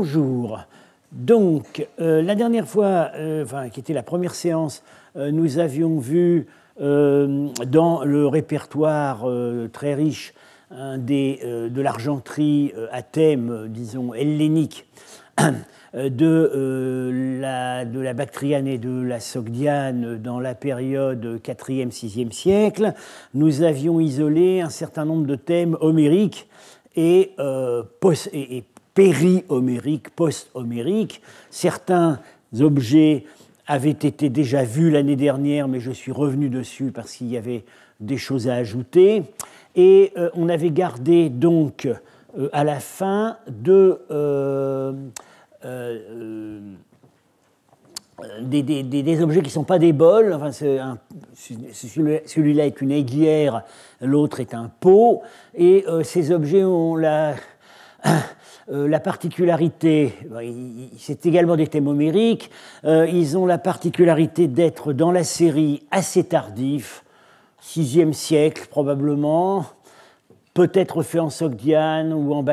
Bonjour. Donc, euh, la dernière fois, euh, enfin, qui était la première séance, euh, nous avions vu dans le répertoire très riche des, de l'argenterie à thème, disons, hellénique, de, la, de la Bactriane et de la Sogdiane dans la période 4e, 6e siècle, nous avions isolé un certain nombre de thèmes homériques et, et, et péri-homérique, post-homérique. Certains objets avaient été déjà vus l'année dernière, mais je suis revenu dessus parce qu'il y avait des choses à ajouter. Et euh, on avait gardé donc euh, à la fin euh, des, objets qui ne sont pas des bols. Enfin, celui-là est une aiguière, l'autre est un pot. Et ces objets ont la euh, euh, la particularité, bah, c'est également des thèmes homériques, euh, ils ont la particularité d'être dans la série assez tardif, 6e siècle probablement, peut-être fait en Sogdiane ou en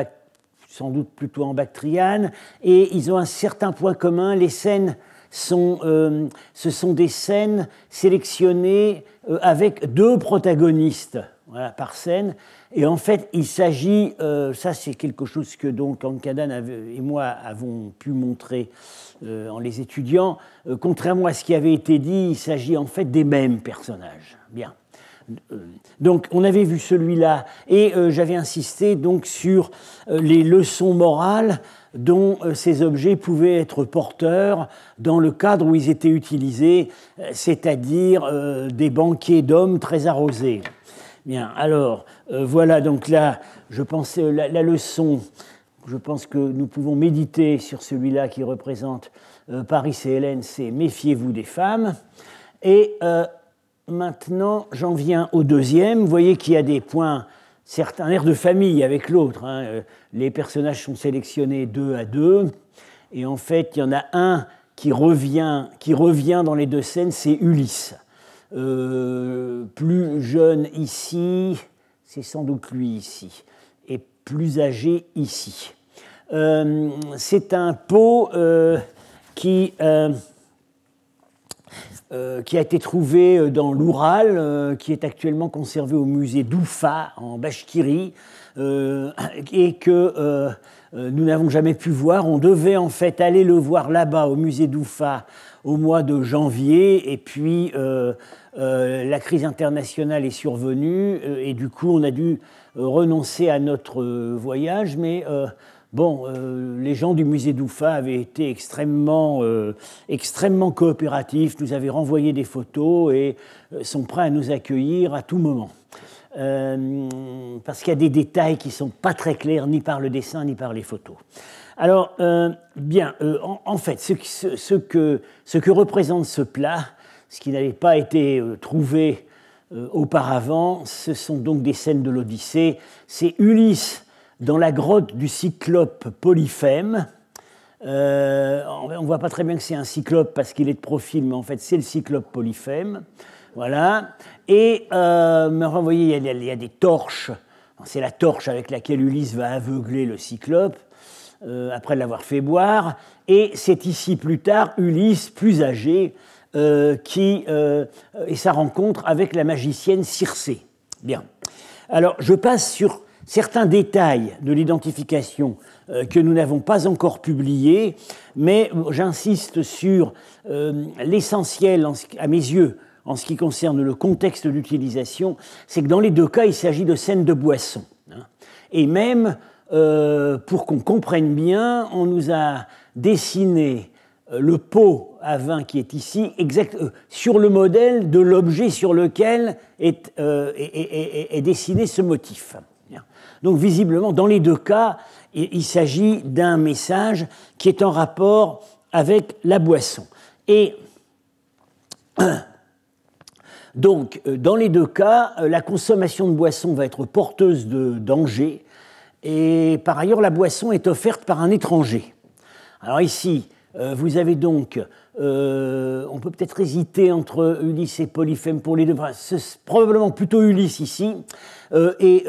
sans doute plutôt en Bactriane, et ils ont un certain point commun, les scènes ce sont des scènes sélectionnées avec deux protagonistes voilà, par scène. Et en fait, il s'agit, euh, ça c'est quelque chose que donc Ankadan et moi avons pu montrer euh, en les étudiant, euh, contrairement à ce qui avait été dit, il s'agit en fait des mêmes personnages. Bien. Donc on avait vu celui-là et j'avais insisté donc sur les leçons morales dont ces objets pouvaient être porteurs dans le cadre où ils étaient utilisés, c'est-à-dire des banquiers d'hommes très arrosés. Bien, alors, euh, voilà donc là, je pense, euh, la, leçon, je pense que nous pouvons méditer sur celui-là qui représente euh, Paris et Hélène, c'est Méfiez-vous des femmes. Et maintenant, j'en viens au deuxième. Vous voyez qu'il y a des points, certains airs de famille avec l'autre. Hein, les personnages sont sélectionnés deux à deux. Et en fait, il y en a un qui revient, qui revient dans les deux scènes, c'est Ulysse. Euh, plus jeune ici, c'est sans doute lui ici, et plus âgé ici. Euh, c'est un pot euh, qui, a été trouvé dans l'Oural, qui est actuellement conservé au musée d'Oufa en Bashkiri, et que nous n'avons jamais pu voir. On devait en fait aller le voir là-bas au musée d'Oufa au mois de janvier, et puis euh, euh, la crise internationale est survenue, euh, et du coup on a dû renoncer à notre voyage, mais Bon, les gens du musée d'Oufa avaient été extrêmement, extrêmement coopératifs, nous avaient renvoyé des photos et sont prêts à nous accueillir à tout moment. parce qu'il y a des détails qui ne sont pas très clairs ni par le dessin ni par les photos. Alors, euh, bien, euh, en, fait, ce, que, représente ce plat, ce qui n'avait pas été euh, trouvé auparavant, ce sont donc des scènes de l'Odyssée. C'est Ulysse dans la grotte du cyclope Polyphème. on ne voit pas très bien que c'est un cyclope parce qu'il est de profil, mais en fait, c'est le cyclope Polyphème. Voilà. Et, me vous voyez, il y a des torches. C'est la torche avec laquelle Ulysse va aveugler le cyclope. Euh, après l'avoir fait boire. Et c'est ici plus tard Ulysse, plus âgé, euh, qui euh, et sa rencontre avec la magicienne Circé. Bien. Alors je passe sur certains détails de l'identification que nous n'avons pas encore publiés, mais j'insiste sur l'essentiel à mes yeux en ce qui concerne le contexte d'utilisation, c'est que dans les deux cas, il s'agit de scènes de boisson. Hein. Et même euh, pour qu'on comprenne bien, on nous a dessiné euh, le pot à vin qui est ici, exact, euh, sur le modèle de l'objet sur lequel est, dessiné ce motif. Donc visiblement, dans les deux cas, il, il s'agit d'un message qui est en rapport avec la boisson. Et donc, dans les deux cas, la consommation de boisson va être porteuse de danger, et par ailleurs, la boisson est offerte par un étranger. Alors ici, euh, vous avez donc, euh, on peut peut-être hésiter entre Ulysse et Polyphème pour les deux, c'est probablement plutôt Ulysse ici, euh, et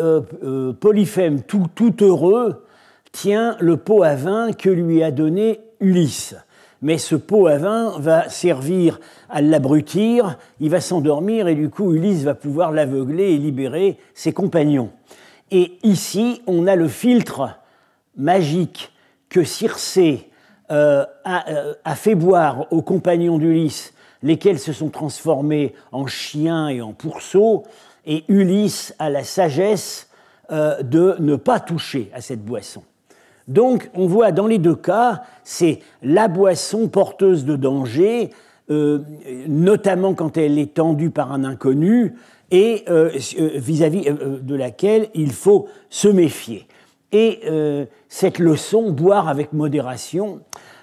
Polyphème, tout, tout, heureux, tient le pot à vin que lui a donné Ulysse. Mais ce pot à vin va servir à l'abrutir, il va s'endormir et du coup Ulysse va pouvoir l'aveugler et libérer ses compagnons. Et ici, on a le filtre magique que Circé euh, euh, a, fait boire aux compagnons d'Ulysse, lesquels se sont transformés en chiens et en pourceaux, et Ulysse a la sagesse euh, de ne pas toucher à cette boisson. Donc on voit dans les deux cas, c'est la boisson porteuse de danger, notamment quand elle est tendue par un inconnu, et euh, euh, vis-à-vis euh, de laquelle il faut se méfier. Et cette leçon, boire avec modération,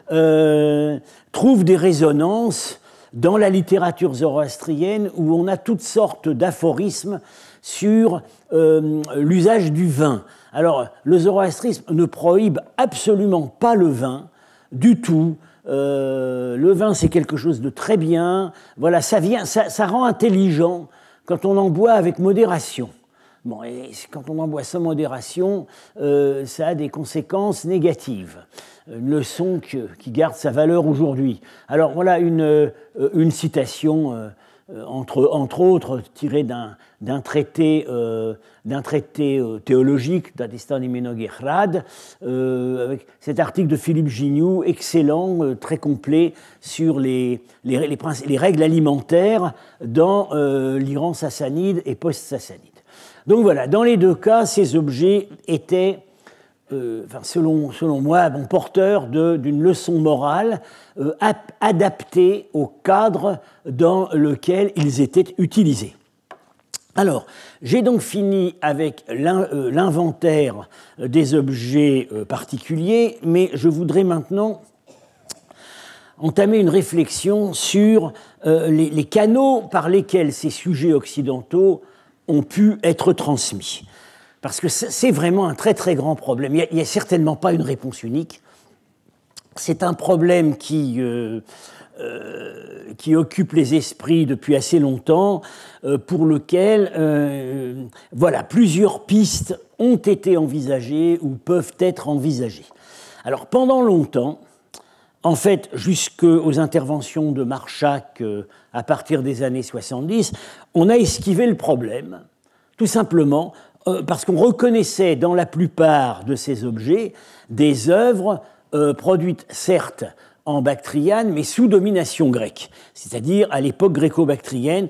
trouve des résonances dans la littérature zoroastrienne où on a toutes sortes d'aphorismes sur euh, l'usage du vin. Alors, le zoroastrisme ne prohibe absolument pas le vin du tout. Euh, le vin, c'est quelque chose de très bien. Voilà, ça, vient, ça rend intelligent quand on en boit avec modération. Bon, et quand on en boit sans modération, euh, ça a des conséquences négatives. Une leçon qui garde sa valeur aujourd'hui. Alors voilà une, euh, une citation euh, euh, entre, entre, autres tiré d'un traité, euh, traité euh, théologique, d'Adistan Imenog avec cet article de Philippe Gignoux, excellent, très complet, sur les, les, les règles alimentaires dans l'Iran sassanide et post-sassanide. Donc voilà, dans les deux cas, ces objets étaient selon, moi, bon, porteur d'une leçon morale euh, adaptée au cadre dans lequel ils étaient utilisés. Alors, j'ai donc fini avec euh, l'inventaire des objets euh, particuliers, mais je voudrais maintenant entamer une réflexion sur les canaux par lesquels ces sujets occidentaux ont pu être transmis. Parce que c'est vraiment un très très grand problème. Il n'y a, certainement pas une réponse unique. C'est un problème qui, euh, euh, qui occupe les esprits depuis assez longtemps, euh, pour lequel voilà, plusieurs pistes ont été envisagées ou peuvent être envisagées. Alors pendant longtemps, en fait, jusqu'aux interventions de Marchak à partir des années 70, on a esquivé le problème, tout simplement euh, parce qu'on reconnaissait dans la plupart de ces objets des œuvres euh, produites certes en bactriane, mais sous domination grecque, c'est-à-dire à, l'époque gréco-bactrienne,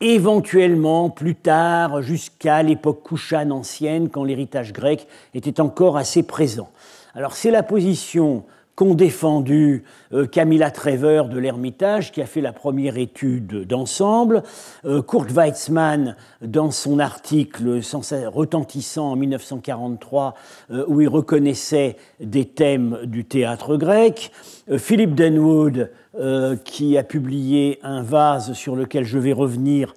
éventuellement plus tard jusqu'à l'époque kouchane ancienne, quand l'héritage grec était encore assez présent. Alors c'est la position qu'ont défendu euh, Camilla Trevor de l'Ermitage, qui a fait la première étude d'ensemble, euh, Kurt Weizmann dans son article retentissant en 1943, euh, où il reconnaissait des thèmes du théâtre grec, Philippe Denwood, qui a publié un vase sur lequel je vais revenir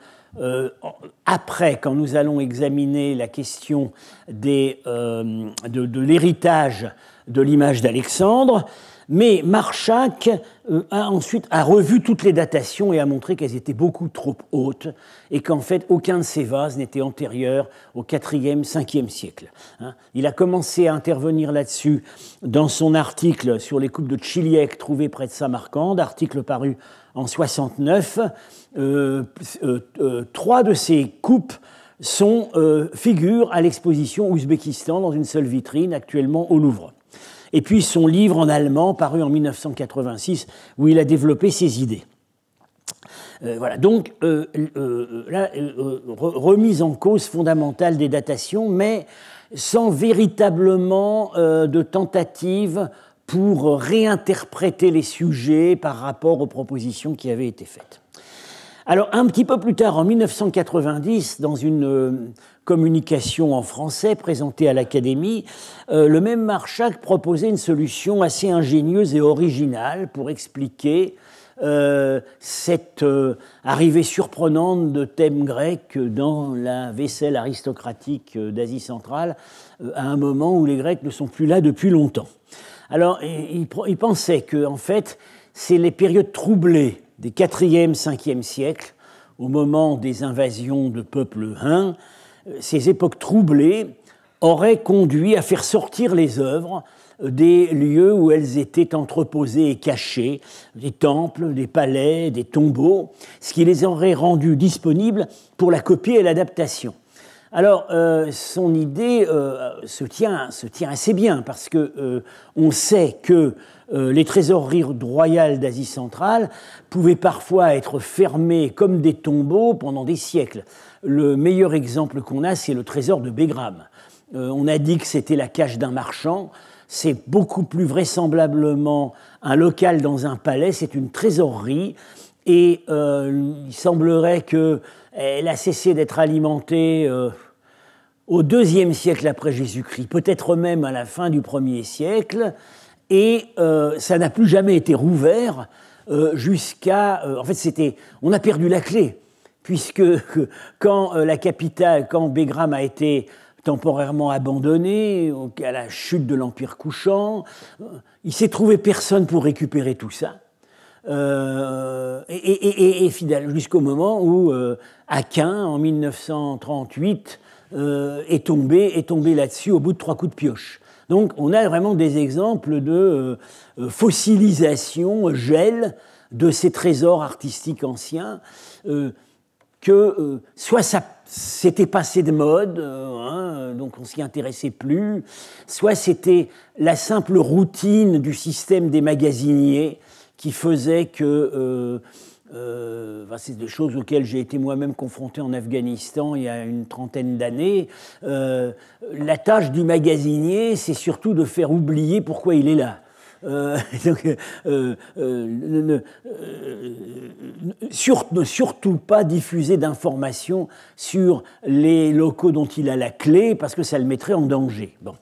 après, quand nous allons examiner la question des, de l'héritage de l'image d'Alexandre, mais Marchak euh, a ensuite revu toutes les datations et a montré qu'elles étaient beaucoup trop hautes et qu'en fait aucun de ces vases n'était antérieur au 4e, 5e siècle. Hein. Il a commencé à intervenir là-dessus dans son article sur les coupes de Chiliac trouvées près de Samarcande, article paru en 69. Euh, euh, trois de ces coupes sont, figurent à l'exposition Ouzbékistan dans une seule vitrine actuellement au Louvre et puis son livre en allemand paru en 1986 où il a développé ses idées. Euh, voilà, donc euh, euh, remise en cause fondamentale des datations, mais sans véritablement de tentative pour réinterpréter les sujets par rapport aux propositions qui avaient été faites. Alors, un petit peu plus tard, en 1990, dans une euh, communication en français présentée à l'Académie, euh, le même Marchak proposait une solution assez ingénieuse et originale pour expliquer euh, cette arrivée surprenante de thèmes grecs dans la vaisselle aristocratique d'Asie centrale à un moment où les Grecs ne sont plus là depuis longtemps. Alors, il, pensait que, en fait, c'est les périodes troublées des 4e, 5e siècles, au moment des invasions de peuples huns, euh, ces époques troublées auraient conduit à faire sortir les œuvres euh, des lieux où elles étaient entreposées et cachées, des temples, des palais, des tombeaux, ce qui les aurait rendues disponibles pour la copie et l'adaptation. Alors, euh, son idée se, tient, assez bien parce que on sait que euh, les trésoreries royales d'Asie centrale pouvaient parfois être fermées comme des tombeaux pendant des siècles. Le meilleur exemple qu'on a, c'est le trésor de Bégram. Euh, on a dit que c'était la cage d'un marchand. C'est beaucoup plus vraisemblablement un local dans un palais, c'est une trésorerie. Et euh, il semblerait qu'elle a cessé d'être alimentée au deuxième siècle après Jésus-Christ, peut-être même à la fin du premier siècle et euh, ça n'a plus jamais été rouvert euh, jusqu'à. Euh, en fait, c'était. On a perdu la clé, puisque quand la capitale, quand Begram a été temporairement abandonné, à la chute de l'Empire couchant, il s'est trouvé personne pour récupérer tout ça. et, et, jusqu'au moment où Akin, en 1938, est tombé, est tombé là-dessus au bout de trois coups de pioche. Donc on a vraiment des exemples de euh, fossilisation, gel de ces trésors artistiques anciens, euh, que euh, soit ça c'était passé de mode, hein, donc on s'y intéressait plus, soit c'était la simple routine du système des magasiniers qui faisait que euh, c'est des choses auxquelles j'ai été moi-même confronté en Afghanistan il y a une trentaine d'années. Euh, la tâche du magasinier, c'est surtout de faire oublier pourquoi il est là. Euh, donc, euh, euh, ne, surtout pas diffuser d'informations sur les locaux dont il a la clé, parce que ça le mettrait en danger. Bon.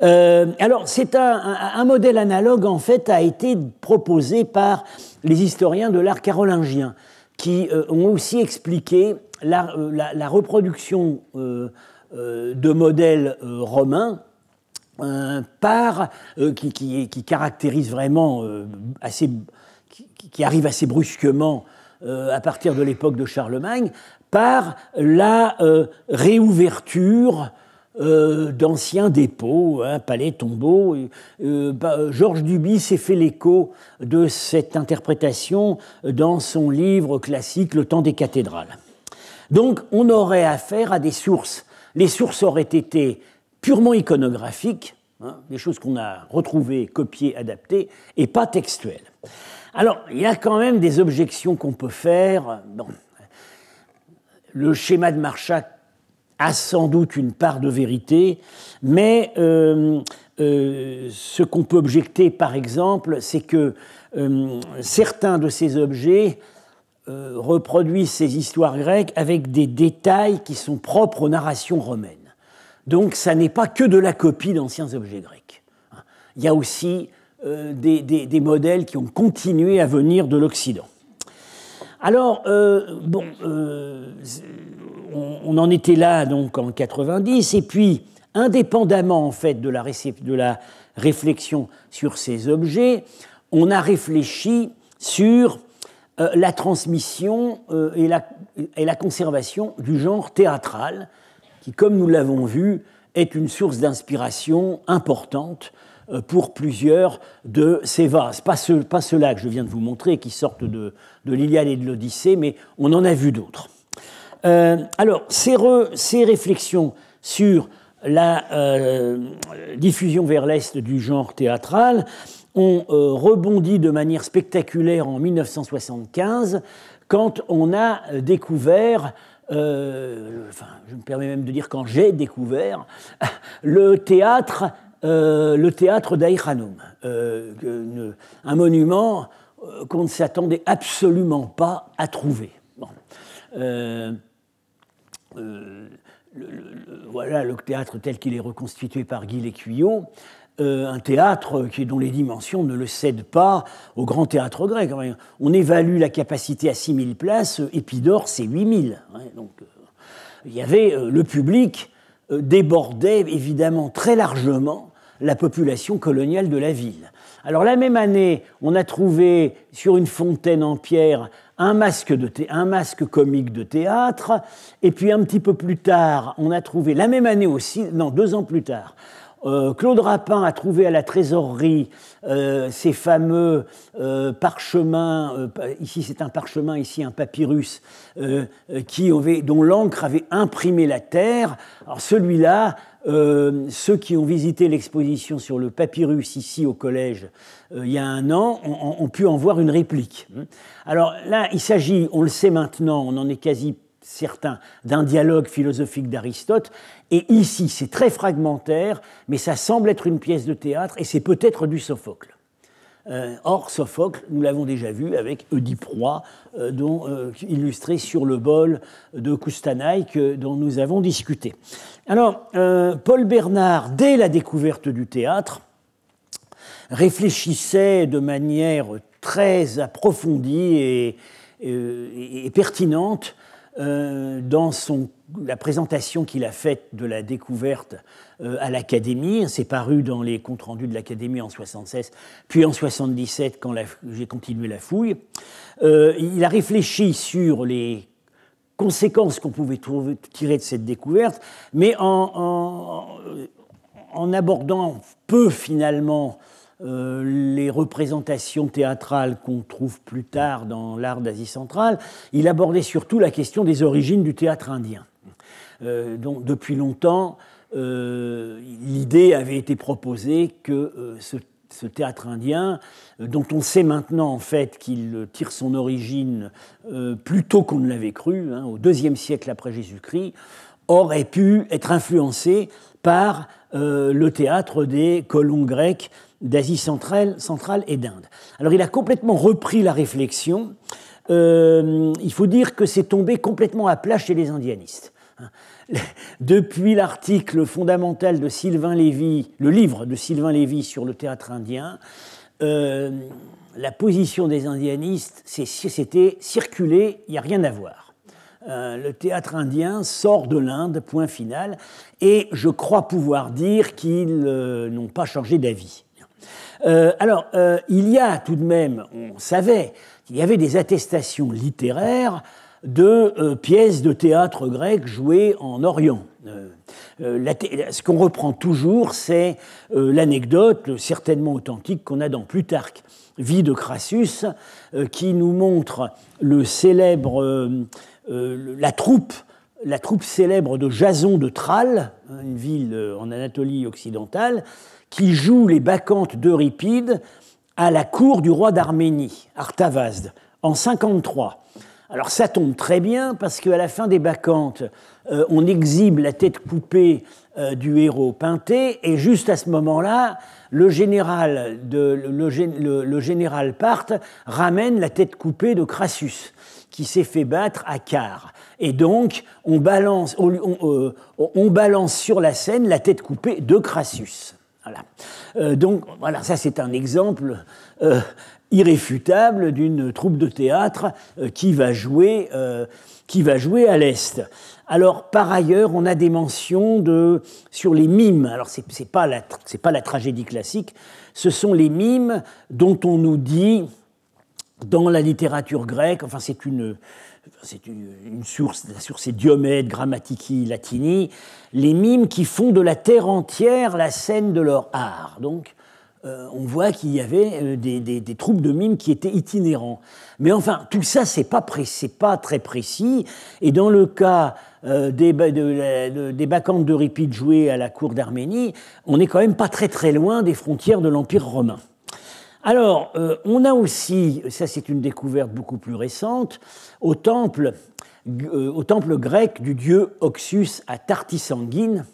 alors, c'est un, modèle analogue, en fait, a été proposé par les historiens de l'art carolingien, qui ont aussi expliqué la, reproduction de modèles romains par, euh, qui, caractérise vraiment euh, assez, qui, arrive assez brusquement euh, à partir de l'époque de Charlemagne, par la réouverture d'anciens dépôts, hein, palais, tombeaux. Bah, Georges Duby s'est fait l'écho de cette interprétation dans son livre classique Le temps des cathédrales. Donc on aurait affaire à des sources. Les sources auraient été purement iconographique, hein, des choses qu'on a retrouvées, copiées, adaptées, et pas textuelles. Alors, il y a quand même des objections qu'on peut faire. Le schéma de Marchat a sans doute une part de vérité, mais euh, euh, ce qu'on peut objecter, par exemple, c'est que euh, certains de ces objets reproduisent ces histoires grecques avec des détails qui sont propres aux narrations romaines. Donc ça n'est pas que de la copie d'anciens objets grecs. Il y a aussi euh, des, modèles qui ont continué à venir de l'Occident. Alors, euh, bon, euh, on, en était là donc en 90, et puis, indépendamment en fait de la, réflexion sur ces objets, on a réfléchi sur la transmission et, la, conservation du genre théâtral, comme nous l'avons vu, est une source d'inspiration importante euh, pour plusieurs de ces vases. Pas, ce, pas ceux-là que je viens de vous montrer, qui sortent de, de l'Iliade et de l'Odyssée, mais on en a vu d'autres. Euh, alors, ces, réflexions sur la euh, diffusion vers l'Est du genre théâtral ont rebondi de manière spectaculaire en 1975, quand on a découvert euh, enfin, je me permets même de dire quand j'ai découvert le théâtre, euh, le théâtre euh, un monument euh, qu'on ne s'attendait absolument pas à trouver. Bon. voilà le théâtre tel qu'il est reconstitué par Guy Lécuyot. Euh, un théâtre qui, dont les dimensions ne le cèdent pas au grand théâtre grec. On évalue la capacité à 6000 places, euh, Épidore, c'est 8000. Hein. donc, euh, il y avait le public débordait évidemment très largement la population coloniale de la ville. Alors la même année, on a trouvé sur une fontaine en pierre un masque, de un masque comique de théâtre, et puis un petit peu plus tard, on a trouvé, la même année aussi, non, deux ans plus tard, euh, Claude Rapin a trouvé à la trésorerie euh, ces fameux euh, parchemins, ici c'est un parchemin, ici un papyrus, qui dont l'encre avait imprimé la terre. Alors celui-là, ceux qui ont visité l'exposition sur le papyrus ici au collège il y a un an ont, ont pu en voir une réplique. Alors là, il s'agit, on le sait maintenant, on en est quasi certains d'un dialogue philosophique d'Aristote. Et ici, c'est très fragmentaire, mais ça semble être une pièce de théâtre et c'est peut-être du Sophocle. Euh, or, Sophocle, nous l'avons déjà vu avec Oedipe euh, euh, illustré sur le bol de Koustanaï, dont nous avons discuté. Alors, Paul Bernard, dès la découverte du théâtre, réfléchissait de manière très approfondie et pertinente euh, dans la présentation qu'il a faite de la découverte euh, à l'Académie. Hein, c'est paru dans les comptes rendus de l'Académie en 76, puis en 77 quand j'ai continué la fouille. Euh, il a réfléchi sur les conséquences qu'on pouvait tirer de cette découverte, mais en abordant peu finalement euh, les représentations théâtrales qu'on trouve plus tard dans l'art d'Asie centrale, il abordait surtout la question des origines du théâtre indien. Euh, donc depuis longtemps, euh, l'idée avait été proposée que ce, théâtre indien, dont on sait maintenant en fait qu'il tire son origine plus tôt qu'on ne l'avait cru, hein, au deuxième siècle après Jésus-Christ, aurait pu être influencé par le théâtre des colons grecs d'Asie centrale, et d'Inde. Alors il a complètement repris la réflexion. Euh, il faut dire que c'est tombé complètement à plat chez les indianistes. Hein. Depuis l'article fondamental de Sylvain Lévy, le livre de Sylvain Lévy sur le théâtre indien, euh, la position des indianistes, c'était circuler, il n'y a rien à voir. Euh, le théâtre indien sort de l'Inde, point final, et je crois pouvoir dire qu'ils n'ont pas changé d'avis. Euh, alors, euh, il y a tout de même, on savait qu'il y avait des attestations littéraires de euh, pièces de théâtre grec jouées en Orient. ce qu'on reprend toujours, c'est l'anecdote, certainement authentique, qu'on a dans Plutarque, Vie de Crassus, qui nous montre le célèbre, la troupe la troupe célèbre de Jason de Tralles, hein, une ville en Anatolie occidentale, qui joue les bacchantes d'Euripide à la cour du roi d'Arménie, Artavasde, en 53. Alors ça tombe très bien parce qu'à la fin des Bacchantes, euh, on exhibe la tête coupée euh, du héros peinté et juste à ce moment-là, le général, le, général Parthe ramène la tête coupée de Crassus qui s'est fait battre à Car. Et donc, on balance, on euh, balance sur la scène la tête coupée de Crassus. Voilà. Euh, donc, voilà, ça c'est un exemple euh, irréfutable d'une troupe de théâtre euh, qui, va jouer, qui va jouer à l'Est. Alors, par ailleurs, on a des mentions de, sur les mimes. Alors, ce n'est pas, la, pas la tragédie classique, ce sont les mimes dont on nous dit dans la littérature grecque, enfin, c'est une c'est une, source, la source est Diomède, Grammatici, Latini, les mimes qui font de la terre entière la scène de leur art. Donc, euh, on voit qu'il y avait euh, des, troupes de mimes qui étaient itinérants. Mais enfin, tout ça, c'est pas, pas très précis. Et dans le cas euh, des, bacchantes de, des bacchantes jouées à la cour d'Arménie, on n'est quand même pas très très loin des frontières de l'Empire romain. Alors, euh, on a aussi, ça c'est une découverte beaucoup plus récente, au temple, euh, grec du dieu Oxus à Tartisanguine,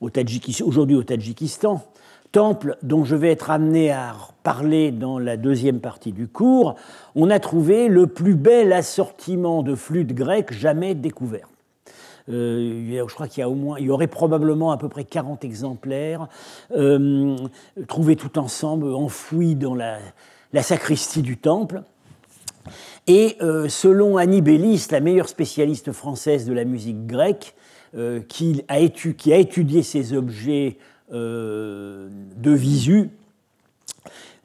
aujourd'hui au Tadjikistan, temple dont je vais être amené à parler dans la deuxième partie du cours, on a trouvé le plus bel assortiment de flûtes grecques jamais découvertes. Euh, je crois qu'il y a au moins, il y aurait probablement à peu près 40 exemplaires euh, trouvés tout ensemble, enfouis dans la, sacristie du temple. Et euh, selon Annie Bellis, la meilleure spécialiste française de la musique grecque, qui a, étudié, qui, a étudié ces objets de visu,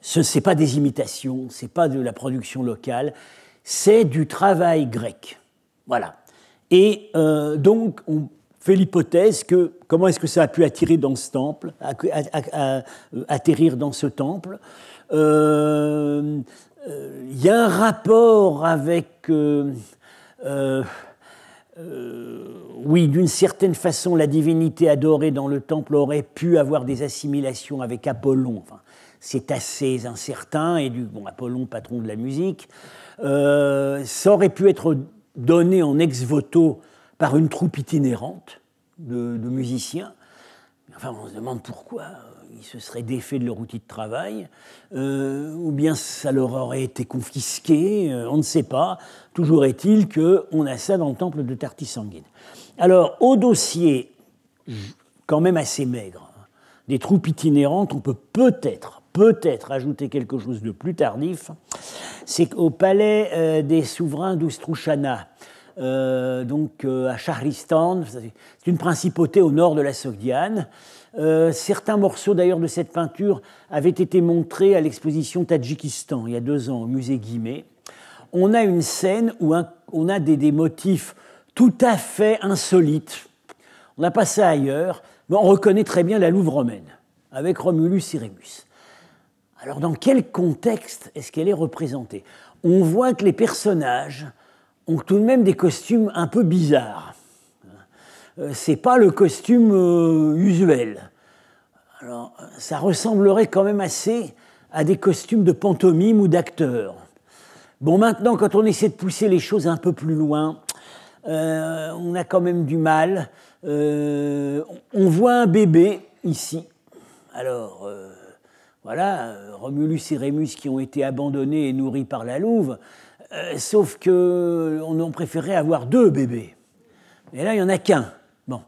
ce n'est pas des imitations, ce n'est pas de la production locale, c'est du travail grec. Voilà. Et euh, donc, on fait l'hypothèse que comment est-ce que ça a pu attirer dans ce temple, à, euh, atterrir dans ce temple. Il euh, y a un rapport avec, oui, d'une certaine façon, la divinité adorée dans le temple aurait pu avoir des assimilations avec Apollon. Enfin, c'est assez incertain, et du bon, Apollon, patron de la musique, ça aurait pu être donné en ex voto par une troupe itinérante de, musiciens. Enfin, on se demande pourquoi ils se seraient défaits de leur outil de travail, euh, ou bien ça leur aurait été confisqué, euh, on ne sait pas. Toujours est-il qu'on a ça dans le temple de Tartisanguine. Alors, au dossier, quand même assez maigre, hein, des troupes itinérantes, on peut peut-être peut-être ajouter quelque chose de plus tardif, c'est qu'au palais euh, des souverains d'Oustrouchana, euh, donc euh, à Shahristan, c'est une principauté au nord de la Sogdiane. certains morceaux d'ailleurs de cette peinture avaient été montrés à l'exposition Tadjikistan il y a deux ans au musée Guimet. On a une scène où on a des, des motifs tout à fait insolites. On n'a pas ça ailleurs, mais on reconnaît très bien la Louvre romaine avec Romulus et Rémus. Alors dans quel contexte est-ce qu'elle est représentée On voit que les personnages ont tout de même des costumes un peu bizarres. Euh, c'est pas le costume euh, usuel. Alors ça ressemblerait quand même assez à des costumes de pantomime ou d'acteur. Bon, maintenant, quand on essaie de pousser les choses un peu plus loin, euh, on a quand même du mal. on voit un bébé ici. Alors, voilà, Romulus et Rémus qui ont été abandonnés et nourris par la louve, euh, sauf qu'on en préférait avoir deux bébés. Et là, il n'y en a qu'un. Bon.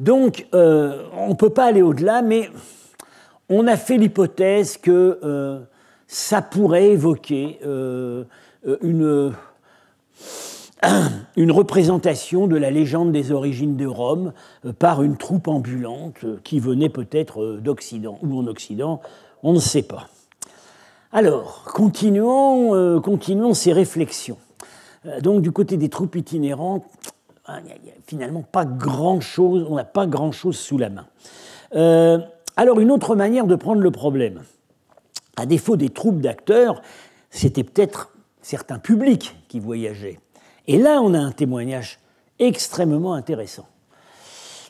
Donc, euh, on ne peut pas aller au-delà, mais on a fait l'hypothèse que euh, ça pourrait évoquer une représentation de la légende des origines de Rome par une troupe ambulante qui venait peut-être d'Occident ou en Occident, on ne sait pas. Alors, euh, continuons, ces réflexions. Euh, donc, du côté des troupes itinérantes, ah, il n'y a, finalement pas grand-chose, on n'a pas grand-chose sous la main. Euh, alors, une autre manière de prendre le problème, à défaut des troupes d'acteurs, c'était peut-être certains publics qui voyageaient. Et là, on a un témoignage extrêmement intéressant.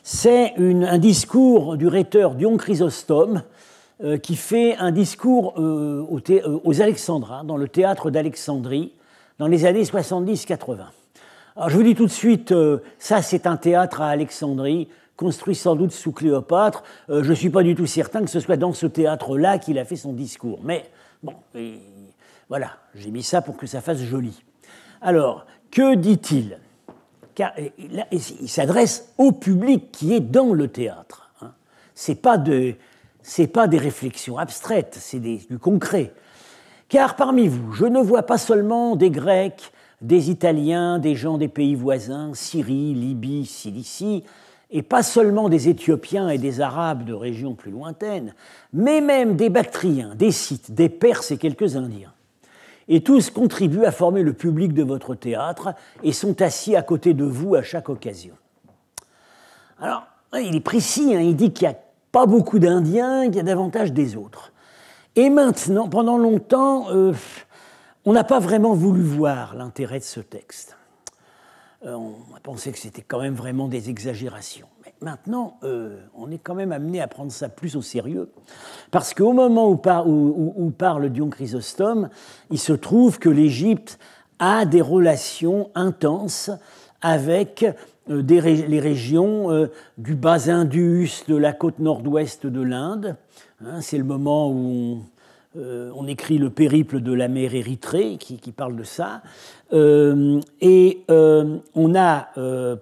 C'est un discours du rhéteur Dion Chrysostome, euh, qui fait un discours euh, euh, aux, Alexandrins, dans le théâtre d'Alexandrie, dans les années 70-80. Alors je vous dis tout de suite, ça c'est un théâtre à Alexandrie, construit sans doute sous Cléopâtre. je ne suis pas du tout certain que ce soit dans ce théâtre-là qu'il a fait son discours. Mais bon, voilà, j'ai mis ça pour que ça fasse joli. Alors, que dit-il Car il s'adresse au public qui est dans le théâtre. Hein. C'est pas de, ce pas des réflexions abstraites, c'est du concret. Car parmi vous, je ne vois pas seulement des Grecs, des Italiens, des gens des pays voisins, Syrie, Libye, Cilicie, et pas seulement des Éthiopiens et des Arabes de régions plus lointaines, mais même des Bactriens, des Scythes, des Perses et quelques Indiens. Et tous contribuent à former le public de votre théâtre et sont assis à côté de vous à chaque occasion. Alors, il est précis, hein, il dit qu'il y a pas beaucoup d'Indiens, il y a davantage des autres. Et maintenant, pendant longtemps, euh, on n'a pas vraiment voulu voir l'intérêt de ce texte. Euh, on a pensé que c'était quand même vraiment des exagérations. Mais maintenant, euh, on est quand même amené à prendre ça plus au sérieux, parce qu'au moment où parle Dion Chrysostome, il se trouve que l'Égypte a des relations intenses avec euh, des les régions euh, du bas Indus, de la côte nord-ouest de l'Inde. Hein, c'est le moment où euh, on, écrit le périple de la mer Érythrée qui, qui parle de ça. et on a,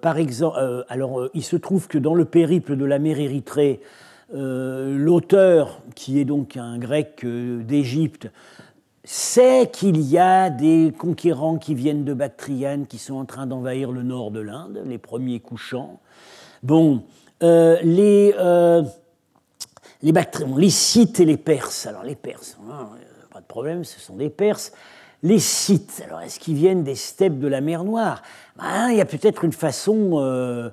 par exemple, alors il se trouve que dans le périple de la mer Érythrée, l'auteur, qui est donc un grec d'Égypte, c'est qu'il y a des conquérants qui viennent de Bactriane, qui sont en train d'envahir le nord de l'Inde, les premiers couchants. Bon, euh, les, euh, les, les Scythes et les Perses. Alors les Perses, hein, euh, pas de problème, ce sont des Perses. Les Scythes, alors est-ce qu'ils viennent des steppes de la mer Noire ben, Il y a peut-être une façon euh,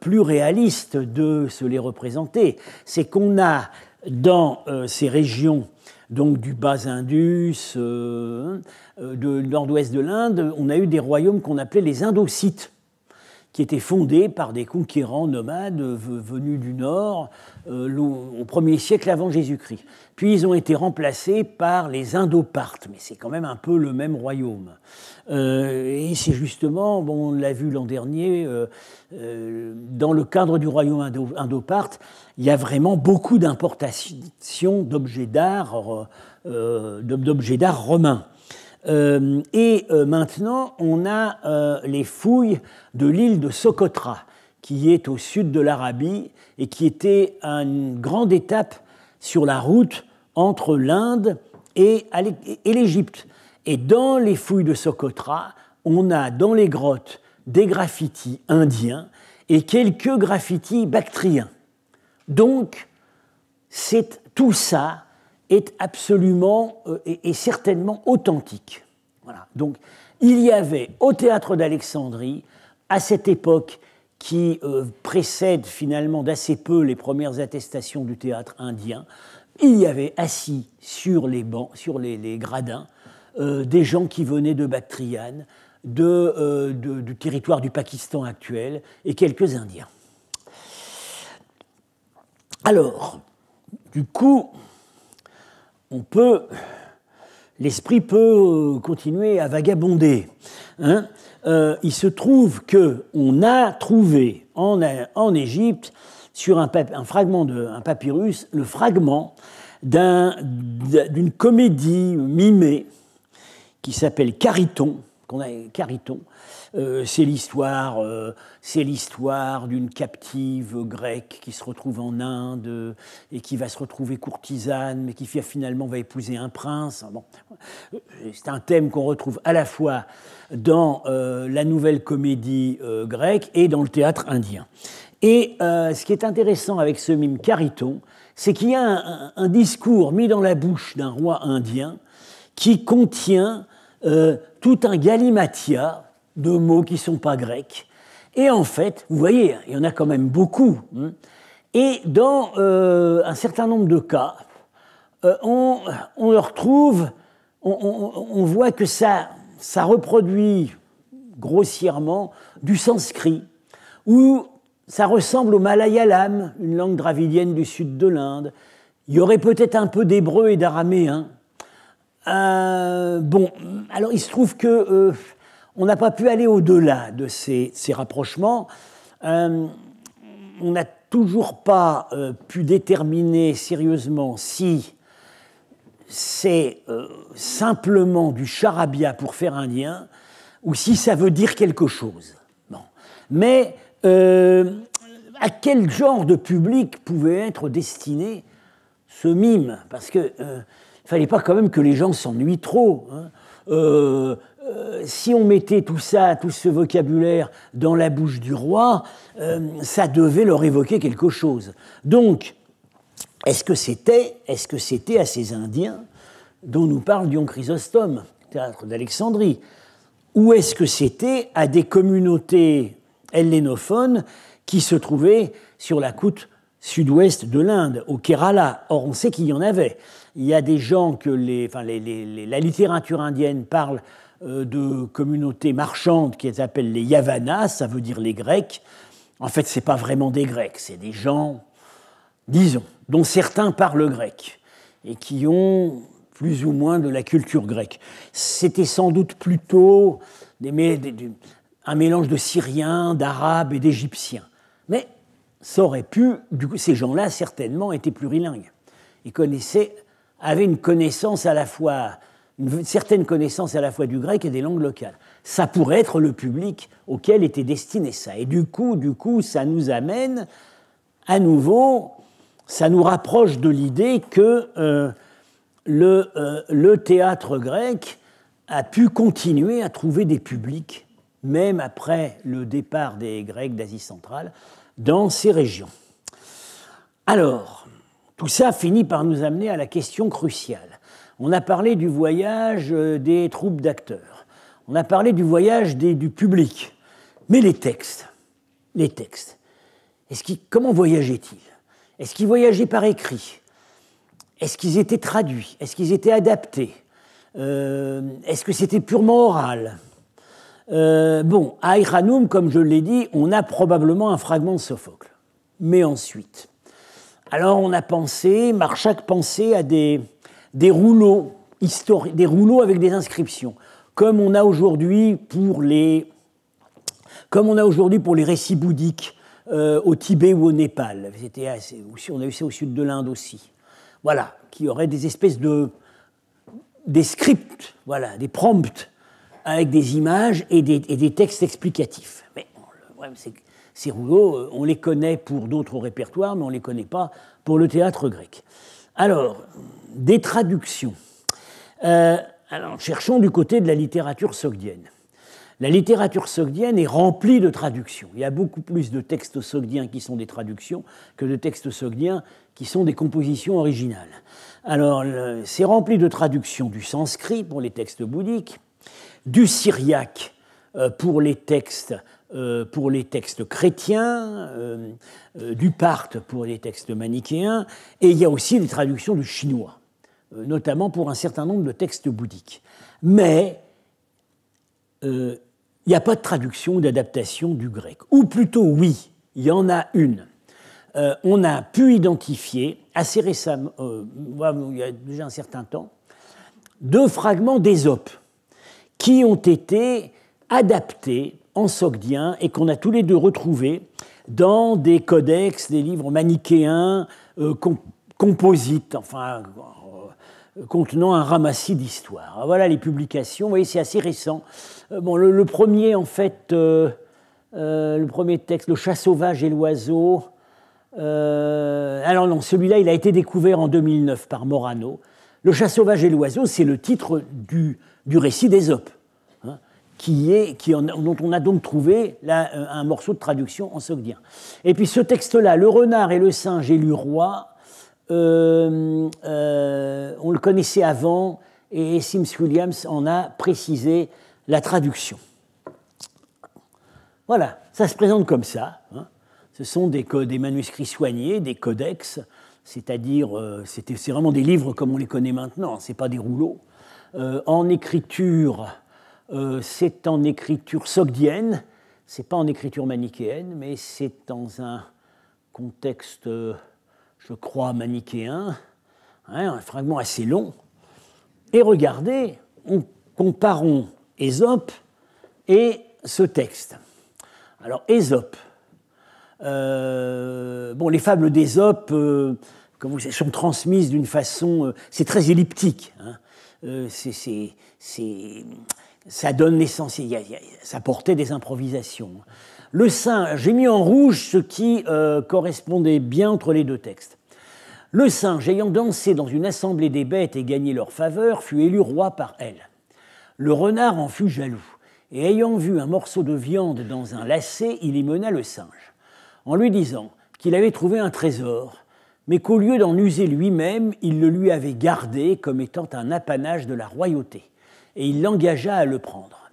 plus réaliste de se les représenter. C'est qu'on a dans ces régions donc du bas Indus, euh, hein, euh, du nord-ouest de l'Inde, on a eu des royaumes qu'on appelait les Indocytes qui était fondée par des conquérants nomades venus du Nord euh, au 1er siècle avant Jésus-Christ. Puis ils ont été remplacés par les Indopartes, mais c'est quand même un peu le même royaume. Euh, et c'est justement, bon, on l'a vu l'an dernier, euh, dans le cadre du royaume Indoparte, il y a vraiment beaucoup d'importations d'objets d'art, d'objets d'art romains. Euh, et euh, maintenant, on a euh, les fouilles de l'île de Socotra, qui est au sud de l'Arabie et qui était une grande étape sur la route entre l'Inde et l'Égypte. Et dans les fouilles de Socotra, on a dans les grottes des graffitis indiens et quelques graffitis bactriens. Donc, c'est tout ça est absolument et euh, certainement authentique. Voilà. Donc, il y avait au théâtre d'Alexandrie, à cette époque qui euh, précède finalement d'assez peu les premières attestations du théâtre indien, il y avait assis sur les bancs, sur les, gradins, euh, des gens qui venaient de Bactriane, de, du territoire du Pakistan actuel, et quelques Indiens. Alors, du coup, on peut, l'esprit peut euh, continuer à vagabonder. Hein. Euh, il se trouve que on a trouvé en, Égypte sur un, fragment de papyrus le fragment d'une comédie mimée qui s'appelle Cariton, qu'on a Cariton, euh, c'est l'histoire, euh, c'est l'histoire d'une captive grecque qui se retrouve en Inde euh, et qui va se retrouver courtisane, mais qui finalement va épouser un prince. c'est un thème qu'on retrouve à la fois dans la nouvelle comédie grecque et dans le théâtre indien. Et ce qui est intéressant avec ce mime Cariton, c'est qu'il y a un, discours mis dans la bouche d'un roi indien qui contient tout un galimatia de mots qui ne sont pas grecs. Et en fait, vous voyez, il y en a quand même beaucoup. Hein. et dans euh, un certain nombre de cas, euh, on, on, le retrouve, on, voit que ça, ça reproduit grossièrement du sanskrit, ou ça ressemble au malayalam, une langue dravidienne du sud de l'Inde. Il y aurait peut-être un peu d'hébreu et d'araméen. Euh, bon, alors il se trouve que on n'a pas pu aller au-delà de ces, rapprochements. Euh, on n'a toujours pas euh, pu déterminer sérieusement si c'est euh, simplement du charabia pour faire un lien ou si ça veut dire quelque chose. Bon. Mais à quel genre de public pouvait être destiné ce mime Parce que ne fallait pas quand même que les gens s'ennuient trop. Hein. Euh, si on mettait tout ça, tout ce vocabulaire dans la bouche du roi, euh, ça devait leur évoquer quelque chose. Donc, est-ce que c'était, est-ce à ces Indiens dont nous parle Dion Chrysostome, théâtre d'Alexandrie, ou est-ce que c'était à des communautés hellénophones qui se trouvaient sur la côte sud-ouest de l'Inde, au Kerala. Or, on sait qu'il y en avait. Il y a des gens que la littérature indienne parle euh, de communautés marchandes qui appellent les Yavanas, ça veut dire les Grecs. En fait, ce n'est pas vraiment des Grecs, c'est des gens, disons, dont certains parlent grec et qui ont plus ou moins de la culture grecque. C'était sans doute plutôt un mélange de Syriens, d'Arabes et d'Égyptiens. Mais ça aurait pu, du ces gens-là certainement étaient plurilingues Ils connaissaient, avaient une connaissance à la fois une certaine connaissance à la fois du grec et des langues locales. Ça pourrait être le public auquel était destiné ça. Et du coup, du coup, ça nous amène à nouveau, ça nous rapproche de l'idée que euh, le, euh, le théâtre grec a pu continuer à trouver des publics, même après le départ des Grecs d'Asie centrale, dans ces régions. Alors, tout ça finit par nous amener à la question cruciale. On a parlé du voyage euh, des troupes d'acteurs. On a parlé du voyage du public. Mais les textes, les textes, comment voyageaient-ils Est-ce qu'ils voyageaient par écrit Est-ce qu'ils étaient traduits Est-ce qu'ils étaient adaptés euh, Est-ce que c'était purement oral euh, Bon, à comme je l'ai dit, on a probablement un fragment de Sophocle. Mais ensuite, alors on a pensé, Marchak pensait à des, des rouleaux des rouleaux avec des inscriptions, comme on a aujourd'hui pour les, comme on a aujourd'hui pour les récits bouddhiques euh, au Tibet ou au Népal. assez, on a eu ça au sud de l'Inde aussi. Voilà, qui auraient des espèces de des scripts, voilà, des prompts avec des images et des, textes explicatifs. Mais ces rouleaux, euh, on les connaît pour d'autres répertoires, mais on ne les connaît pas pour le théâtre grec. Alors, des traductions. Euh, alors, cherchons du côté de la littérature sogdienne. La littérature sogdienne est remplie de traductions. Il y a beaucoup plus de textes sogdiens qui sont des traductions que de textes sogdiens qui sont des compositions originales. Alors, c'est rempli de traductions du sanskrit pour les textes bouddhiques, du syriaque euh, pour les textes euh, pour les textes chrétiens, euh, euh, du parthe pour les textes manichéens, et il y a aussi des traductions du chinois, notamment pour un certain nombre de textes bouddhiques. Mais il n'y a pas de traduction ou d'adaptation du grec. Ou plutôt, oui, il y en a une. on a pu identifier, assez récemment, il y a déjà un certain temps, deux fragments d'Ésope qui ont été adaptés sogdien et qu'on a tous les deux retrouvés dans des codex, des livres manichéens euh, composites, enfin euh, contenant un ramassis d'histoires. Voilà les publications. Vous voyez, c'est assez récent. Euh, bon, le, premier, en fait, le premier texte, Le chat sauvage et l'oiseau. alors non, celui-là, il a été découvert en 2009 par Morano. Le chat sauvage et l'oiseau, c'est le titre du, du récit d'Ésope qui est, qui dont on a donc trouvé euh, un morceau de traduction en sogdien. Et puis ce texte-là, Le renard et le singe et le roi, on le connaissait avant et Sims Williams en a précisé la traduction. Voilà, ça se présente comme ça. Hein. Ce sont des, des, manuscrits soignés, des codex, c'est-à-dire euh, c'est vraiment des livres comme on les connaît maintenant, ce n'est pas des rouleaux, euh, en écriture euh, c'est en écriture sogdienne, c'est pas en écriture manichéenne, mais c'est dans un contexte, euh, je crois, manichéen, hein, un fragment assez long. Et regardez, on, comparons Ésope et ce texte. Alors Ésope, euh, bon, les fables d'Ésope, vous savez, sont transmises d'une façon, c'est très elliptique. Hein. c'est ça donne l'essentiel, Ça portait des improvisations. Le singe, j'ai mis en rouge ce qui euh, correspondait bien entre les deux textes. Le singe, ayant dansé dans une assemblée des bêtes et gagné leur faveur, fut élu roi par elle. Le renard en fut jaloux, et ayant vu un morceau de viande dans un lacet, il y mena le singe, en lui disant qu'il avait trouvé un trésor, mais qu'au lieu d'en user lui-même, il le lui avait gardé comme étant un apanage de la royauté et il l'engagea à le prendre.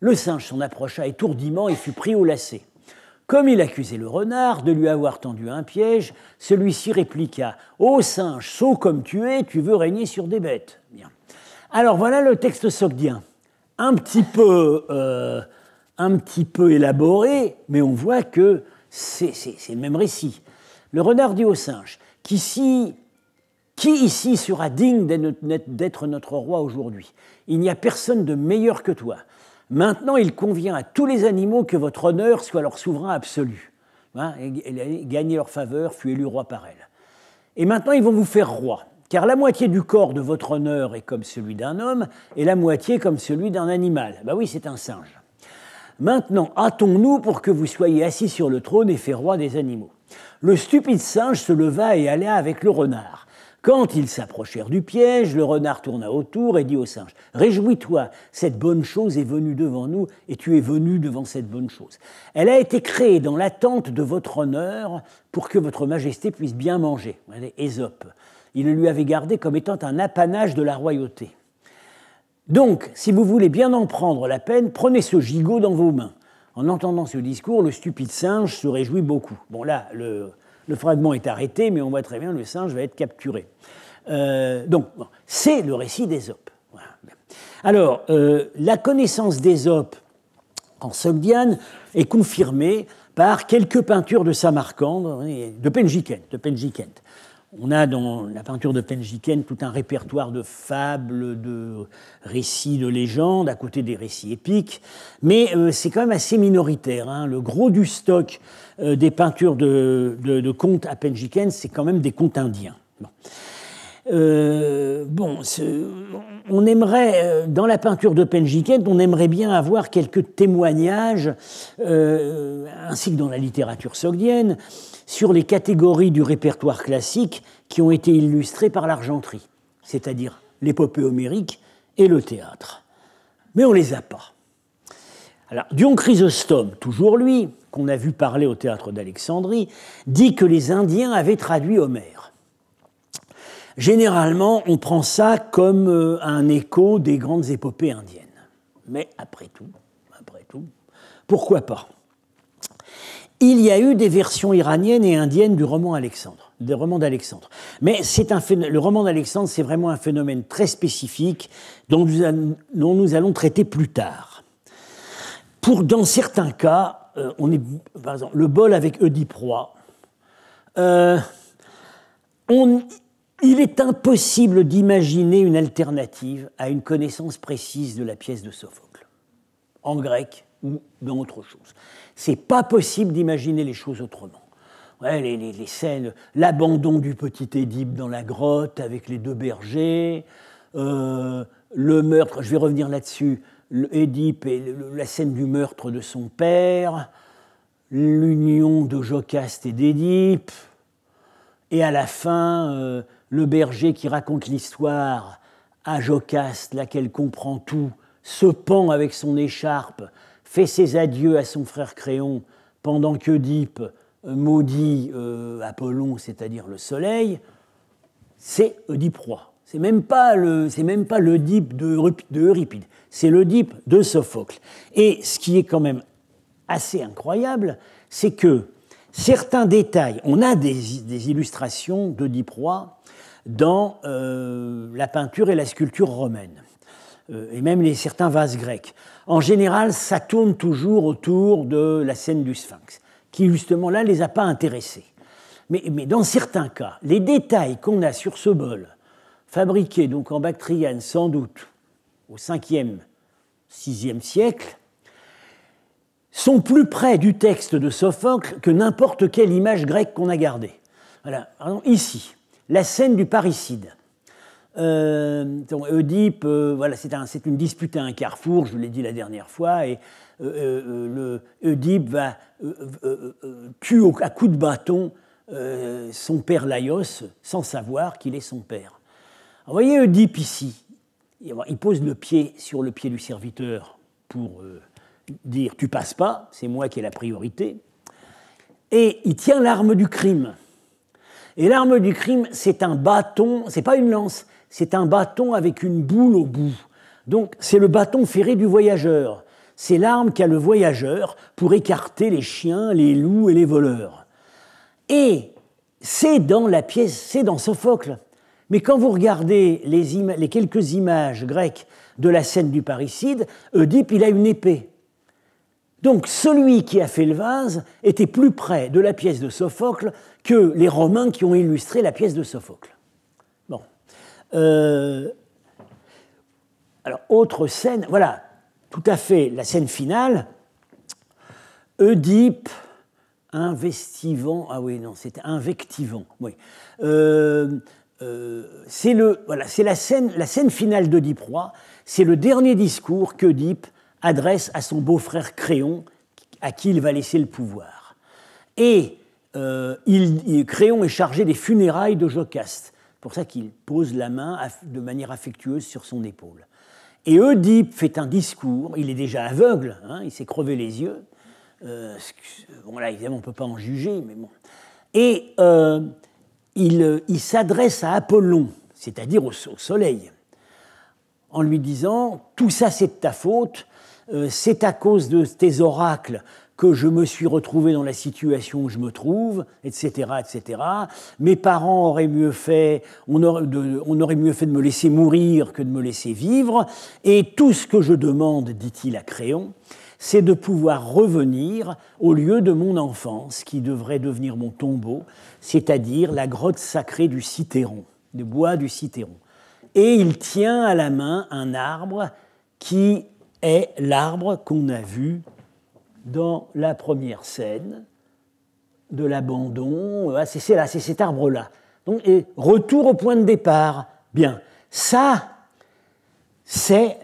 Le singe s'en approcha étourdiment et fut pris au lacet. Comme il accusait le renard de lui avoir tendu un piège, celui-ci répliqua Ô singe, sot comme tu es, tu veux régner sur des bêtes. Bien. Alors voilà le texte sogdien. Un petit peu, euh, un petit peu élaboré, mais on voit que c'est le même récit. Le renard dit au singe qu'ici, qui ici sera digne d'être notre roi aujourd'hui Il n'y a personne de meilleur que toi. Maintenant, il convient à tous les animaux que votre honneur soit leur souverain absolu. Hein, Gagnez leur faveur, fut élu roi par elle. Et maintenant, ils vont vous faire roi, car la moitié du corps de votre honneur est comme celui d'un homme, et la moitié comme celui d'un animal. Ben oui, c'est un singe. Maintenant, hâtons-nous pour que vous soyez assis sur le trône et fait roi des animaux. Le stupide singe se leva et alla avec le renard. Quand ils s'approchèrent du piège, le renard tourna autour et dit au singe Réjouis-toi, cette bonne chose est venue devant nous et tu es venu devant cette bonne chose. Elle a été créée dans l'attente de votre honneur pour que votre majesté puisse bien manger. Ésope. Il le lui avait gardé comme étant un apanage de la royauté. Donc, si vous voulez bien en prendre la peine, prenez ce gigot dans vos mains. En entendant ce discours, le stupide singe se réjouit beaucoup. Bon, là, le le fragment est arrêté, mais on voit très bien le singe va être capturé. Euh, donc, c'est le récit d'Ésope. Alors, euh, la connaissance d'Ésope en Sogdiane est confirmée par quelques peintures de Samarcande, de Penjikent. De Penjikent. On a dans la peinture de Penjiken tout un répertoire de fables, de récits de légendes, à côté des récits épiques, mais euh, c'est quand même assez minoritaire. Hein. Le gros du stock euh, des peintures de, contes à Penjiken, c'est quand même des contes indiens. Bon. Euh, on aimerait, euh, dans la peinture de Penjiken, on aimerait bien avoir quelques témoignages, ainsi que dans la littérature sogdienne, sur les catégories du répertoire classique qui ont été illustrées par l'argenterie, c'est-à-dire l'épopée homérique et le théâtre. Mais on les a pas. Alors, Dion Chrysostome, toujours lui, qu'on a vu parler au théâtre d'Alexandrie, dit que les Indiens avaient traduit Homère. Généralement, on prend ça comme euh, un écho des grandes épopées indiennes. Mais après tout, après tout, pourquoi pas Il y a eu des versions iraniennes et indiennes du roman Alexandre, des romans d'Alexandre. Mais c'est un le roman d'Alexandre, c'est vraiment un phénomène très spécifique dont nous, allons, nous allons traiter plus tard. Pour, dans certains cas, euh, on est, le bol avec Oedipe roi. Euh, il est impossible d'imaginer une alternative à une connaissance précise de la pièce de Sophocle, en grec ou dans autre chose. C'est pas possible d'imaginer les choses autrement. les, scènes, l'abandon du petit Édipe dans la grotte avec les deux bergers, euh, le meurtre, je vais revenir là-dessus, Édipe et la scène du meurtre de son père, l'union de Jocaste et d'Édipe, et à la fin, euh, le berger qui raconte l'histoire à Jocaste, laquelle comprend tout, se pend avec son écharpe, fait ses adieux à son frère Créon, pendant qu'Oedipe maudit euh, Apollon, c'est-à-dire le soleil, c'est Oedipe roi. C'est même pas le, c'est même pas l'Oedipe de Euripide c'est l'Oedipe de Sophocle. Et ce qui est quand même assez incroyable, c'est que certains détails, on a des, illustrations d'Oedipe roi dans euh, la peinture et la sculpture romaine, euh, et même les, certains vases grecs. En général, ça tourne toujours autour de la scène du sphinx, qui justement là les a pas intéressés. Mais, mais dans certains cas, les détails qu'on a sur ce bol, fabriqué donc en Bactriane sans doute, au 5e, 6e siècle, sont plus près du texte de Sophocle que n'importe quelle image grecque qu'on a gardée. Voilà. ici, la scène du parricide. Euh, Oedipe, euh, voilà, c'est une dispute à un carrefour, je l'ai dit la dernière fois, et euh, euh, le Oedipe va tue à coups de bâton son père Laios sans savoir qu'il est son père. vous voyez Oedipe ici, il pose le pied sur le pied du serviteur pour euh, dire tu passes pas, c'est moi qui ai la priorité. Et il tient l'arme du crime. Et l'arme du crime, c'est un bâton, c'est pas une lance, c'est un bâton avec une boule au bout. Donc c'est le bâton ferré du voyageur. C'est l'arme qu'a le voyageur pour écarter les chiens, les loups et les voleurs. Et c'est dans la pièce, c'est dans Sophocle. Mais quand vous regardez les, quelques images grecques de la scène du parricide, Oedipe, il a une épée. Donc celui qui a fait le vase était plus près de la pièce de Sophocle que les Romains qui ont illustré la pièce de Sophocle. Bon. Euh, alors, autre scène, voilà, tout à fait, la scène finale. Oedipe investivant, ah oui, non, c'était invectivant, oui. Euh, euh, c'est voilà, la, scène, la scène finale d'Oedipe c'est le dernier discours qu'Oedipe adresse à son beau-frère Créon, à qui il va laisser le pouvoir. Et euh, il, Créon est chargé des funérailles de Jocaste. Pour ça qu'il pose la main de manière affectueuse sur son épaule. Et Oedipe fait un discours, il est déjà aveugle, hein, il s'est crevé les yeux. Euh, bon là, évidemment, on ne peut pas en juger, mais bon. Et euh, il, s'adresse à Apollon, c'est-à-dire au, soleil, en lui disant Tout ça, c'est de ta faute, euh, c'est à cause de tes oracles que je me suis retrouvé dans la situation où je me trouve, etc., etc. Mes parents auraient mieux fait, on aurait mieux fait de me laisser mourir que de me laisser vivre. Et tout ce que je demande, dit-il à Créon, c'est de pouvoir revenir au lieu de mon enfance, qui devrait devenir mon tombeau, c'est-à-dire la grotte sacrée du Citéron, du bois du Citéron. Et il tient à la main un arbre qui est l'arbre qu'on a vu dans la première scène de l'abandon. Euh, ah, c'est là, c'est cet arbre-là. et retour au point de départ. Bien, ça, c'est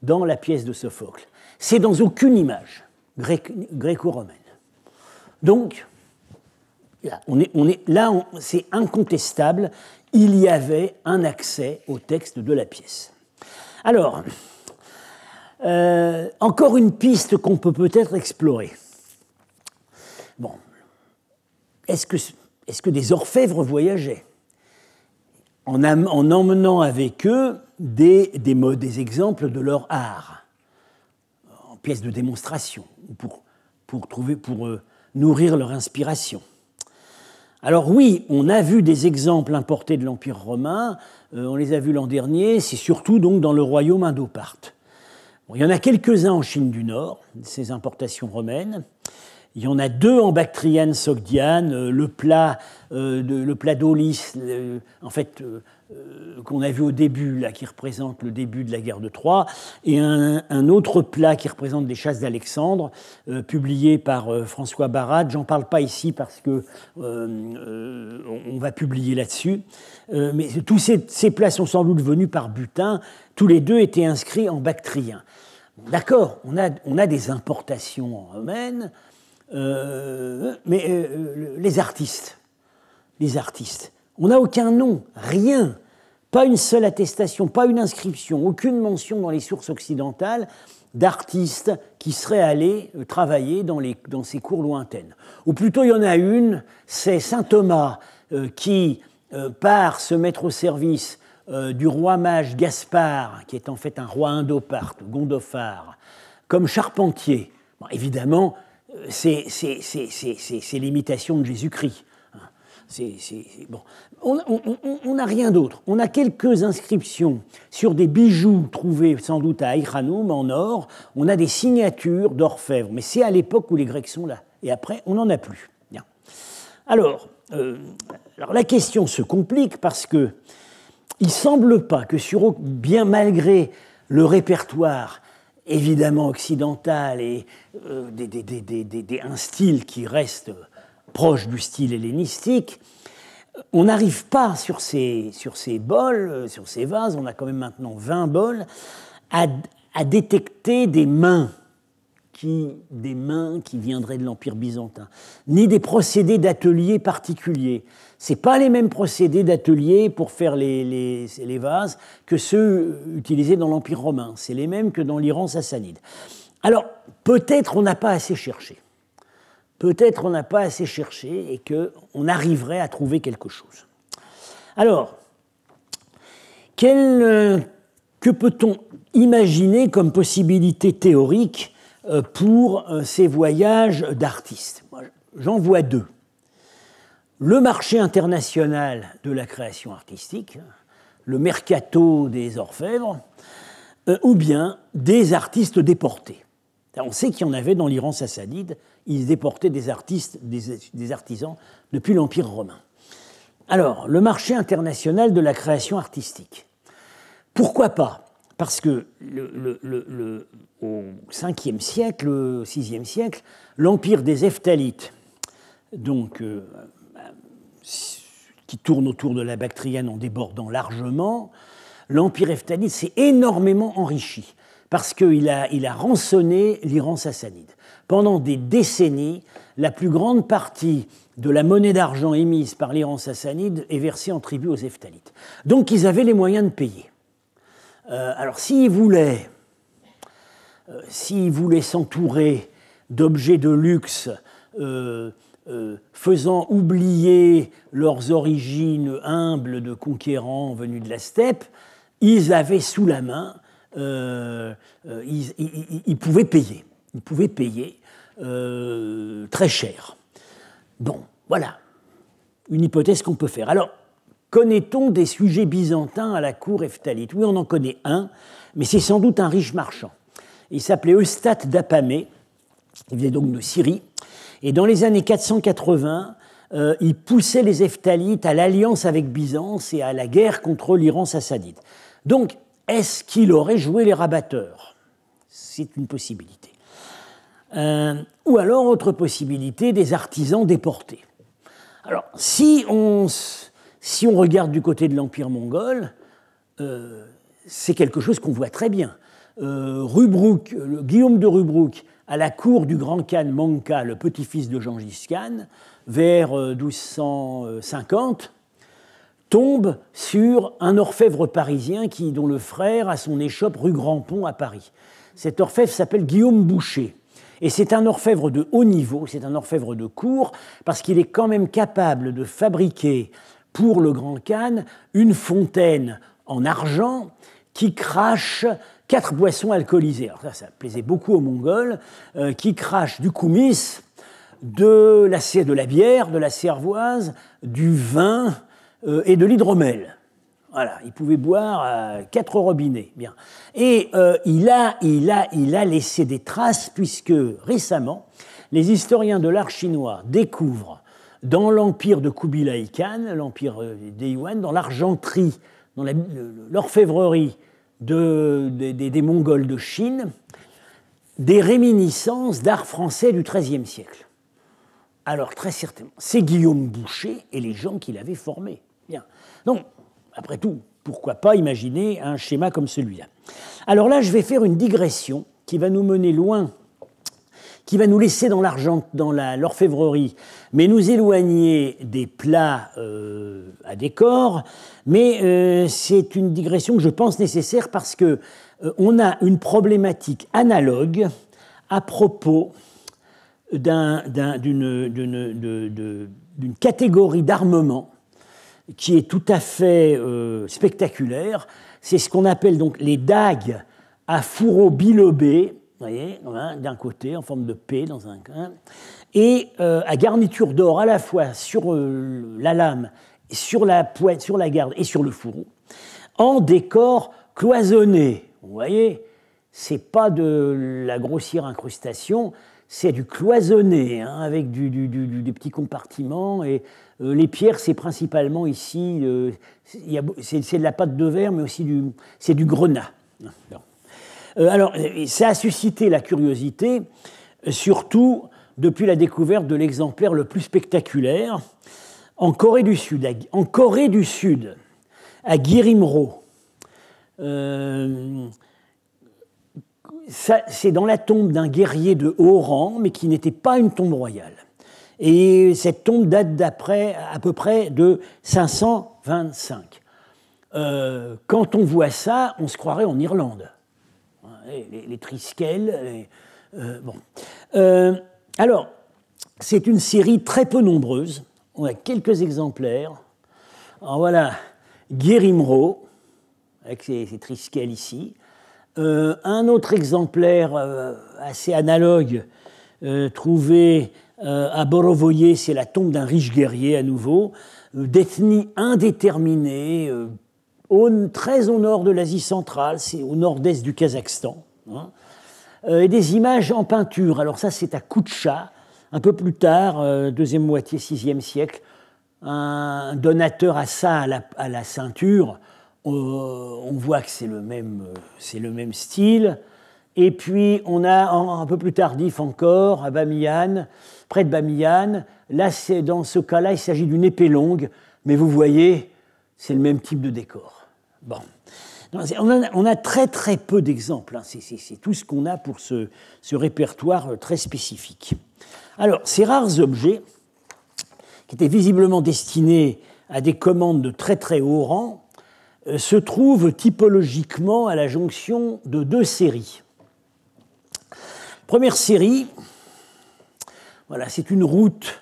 dans la pièce de Sophocle c'est dans aucune image gréco-romaine. Donc, là, on est, on est, là c'est incontestable, il y avait un accès au texte de la pièce. Alors, euh, encore une piste qu'on peut peut-être explorer. Bon, est-ce que, est que, des orfèvres voyageaient en, emmenant avec eux des, des, des exemples de leur art pièces de démonstration, pour, trouver, pour euh, nourrir leur inspiration. Alors oui, on a vu des exemples importés de l'Empire romain, euh, on les a vus l'an dernier, c'est surtout donc dans le royaume indoparte. il y en a quelques-uns en Chine du Nord, ces importations romaines, il y en a deux en bactriane sogdiane, euh, le plat, euh, plat euh, en fait, qu'on a vu au début, là, qui représente le début de la guerre de Troie, et un, autre plat qui représente les chasses d'Alexandre, publié par François Barat. J'en parle pas ici parce que on va publier là-dessus. mais tous ces, plats sont sans doute venus par butin. Tous les deux étaient inscrits en bactrien. D'accord, on a, on a des importations Romaine... Euh, mais euh, les artistes, les artistes, on n'a aucun nom, rien, pas une seule attestation, pas une inscription, aucune mention dans les sources occidentales d'artistes qui seraient allés euh, travailler dans, les, dans, ces cours lointaines. Ou plutôt, il y en a une, c'est Saint Thomas qui part se mettre au service du roi mage Gaspard, qui est en fait un roi indoparte, gondophare, comme charpentier. évidemment, c'est l'imitation de Jésus-Christ. bon. On n'a rien d'autre. On a quelques inscriptions sur des bijoux trouvés sans doute à Iranum en or. On a des signatures d'orfèvres, mais c'est à l'époque où les Grecs sont là. Et après, on n'en a plus. Bien. Alors, euh, alors, la question se complique parce que il semble pas que sur bien malgré le répertoire évidemment occidental et euh, un style qui reste proche du style hellénistique, on n'arrive pas sur ces, sur ces bols, euh, sur ces vases, on a quand même maintenant 20 bols, à détecter des mains des mains qui viendraient de l'Empire byzantin, ni des procédés d'atelier particuliers. Ce pas les mêmes procédés d'atelier pour faire les, les, vases que ceux utilisés dans l'Empire romain. C'est les mêmes que dans l'Iran sassanide. Alors, peut-être on n'a pas assez cherché. Peut-être on n'a pas assez cherché et qu'on arriverait à trouver quelque chose. Alors, quel, euh, que peut-on imaginer comme possibilité théorique euh, pour euh, ces voyages d'artistes. J'en vois deux. Le marché international de la création artistique, le mercato des orfèvres, euh, ou bien des artistes déportés. On sait qu'il y en avait dans l'Iran sassanide, ils déportaient des artistes, des, des artisans depuis l'Empire romain. Alors, le marché international de la création artistique. Pourquoi pas parce que au 5e siècle, 6e siècle, l'empire des Eftalites, donc, euh, euh, qui tourne autour de la Bactriane en débordant largement, l'empire Eftalite s'est énormément enrichi parce qu'il a, il a rançonné l'Iran sassanide. Pendant des décennies, la plus grande partie de la monnaie d'argent émise par l'Iran sassanide est versée en tribut aux Eftalites. Donc ils avaient les moyens de payer. Euh, alors s'ils voulaient euh, s'ils s'entourer d'objets de luxe euh, faisant oublier leurs origines humbles de conquérants venus de la steppe, ils avaient sous la main, ils, pouvaient payer, ils pouvaient payer très cher. Bon, voilà une hypothèse qu'on peut faire. Alors, Connaît-on des sujets byzantins à la cour Eftalite Oui, on en connaît un, mais c'est sans doute un riche marchand. Il s'appelait Eustate d'Apamé, il venait donc de Syrie, et dans les années 480, euh, il poussait les Eftalites à l'alliance avec Byzance et à la guerre contre l'Iran sassanide. Donc, est-ce qu'il aurait joué les rabatteurs C'est une possibilité. Euh, ou alors, autre possibilité, des artisans déportés. Alors, si on, si on regarde du côté de l'Empire mongol, euh, c'est quelque chose qu'on voit très bien. Euh, euh, Guillaume de Rubrouk, à la cour du grand khan Manka, le petit-fils de Jean Khan, vers 1250, tombe sur un orfèvre parisien qui, dont le frère a son échoppe rue Grand-Pont à Paris. Cet orfèvre s'appelle Guillaume Boucher. Et c'est un orfèvre de haut niveau, c'est un orfèvre de cour, parce qu'il est quand même capable de fabriquer pour le Grand Khan, une fontaine en argent qui crache quatre boissons alcoolisées. Alors ça, ça plaisait beaucoup aux Mongols, euh, qui crachent du koumis, de la, de la bière, de la cervoise, du vin euh, et de l'hydromel. Voilà, il pouvait boire euh, quatre robinets. Bien. Et il, a, il, a, il a laissé des traces, puisque récemment, les historiens de l'art chinois découvrent dans l'empire de Kubilai Khan, l'empire euh, des Yuan, dans l'argenterie, dans l'orfèvrerie des Mongols de Chine, des réminiscences d'art français du XIIIe siècle. Alors, très certainement, c'est Guillaume Boucher et les gens qu'il avait formés. Bien. Donc, après tout, pourquoi pas imaginer un schéma comme celui-là Alors là, je vais faire une digression qui va nous mener loin qui va nous laisser dans l'argent, dans l'orfèvrerie, mais nous éloigner des plats euh, à décor. Mais euh, c'est une digression que je pense nécessaire parce que euh, on a une problématique analogue à propos d'une d'une catégorie d'armement qui est tout à fait spectaculaire. C'est ce qu'on appelle donc les dagues à fourreau bilobé voyez, d'un côté, en forme de P, dans un et euh, à garniture d'or à la fois sur euh, la lame, sur la pointe, sur la garde et sur le fourreau, en décor cloisonné. Vous voyez, c'est pas de la grossière incrustation, c'est du cloisonné, hein, avec du, des petits compartiments. Et euh, les pierres, c'est principalement ici, c'est de la pâte de verre, mais aussi du, c'est du grenat. Euh, alors, euh, ça a suscité la curiosité, surtout depuis la découverte de l'exemplaire le plus spectaculaire en Corée du Sud. À, en Corée du Sud, à euh, c'est dans la tombe d'un guerrier de haut rang, mais qui n'était pas une tombe royale. Et cette tombe date d'après à peu près de 525. quand on voit ça, on se croirait en Irlande les, les, euh, bon. Euh, alors, c'est une série très peu nombreuse. On a quelques exemplaires. Alors voilà, guérimro avec ses, ici. Euh, un autre exemplaire assez analogue, trouvé à Borovoye, c'est la tombe d'un riche guerrier à nouveau, d'ethnie indéterminée, très au nord de l'Asie centrale, c'est au nord-est du Kazakhstan. Hein, euh, et des images en peinture. Alors ça, c'est à Koucha, un peu plus tard, euh, deuxième moitié, sixième siècle, un donateur à ça, à la, ceinture. Euh, on voit que c'est le, le même, style. Et puis, on a un peu plus tardif encore, à Bamiyan, près de Bamiyan. Là, dans ce cas-là, il s'agit d'une épée longue, mais vous voyez, c'est le même type de décor. Bon. on, a, très très peu d'exemples. Hein. C'est tout ce qu'on a pour ce, répertoire euh, très spécifique. Alors, ces rares objets, qui étaient visiblement destinés à des commandes de très très haut rang, euh, se trouvent typologiquement à la jonction de deux séries. Première série, voilà, c'est une route.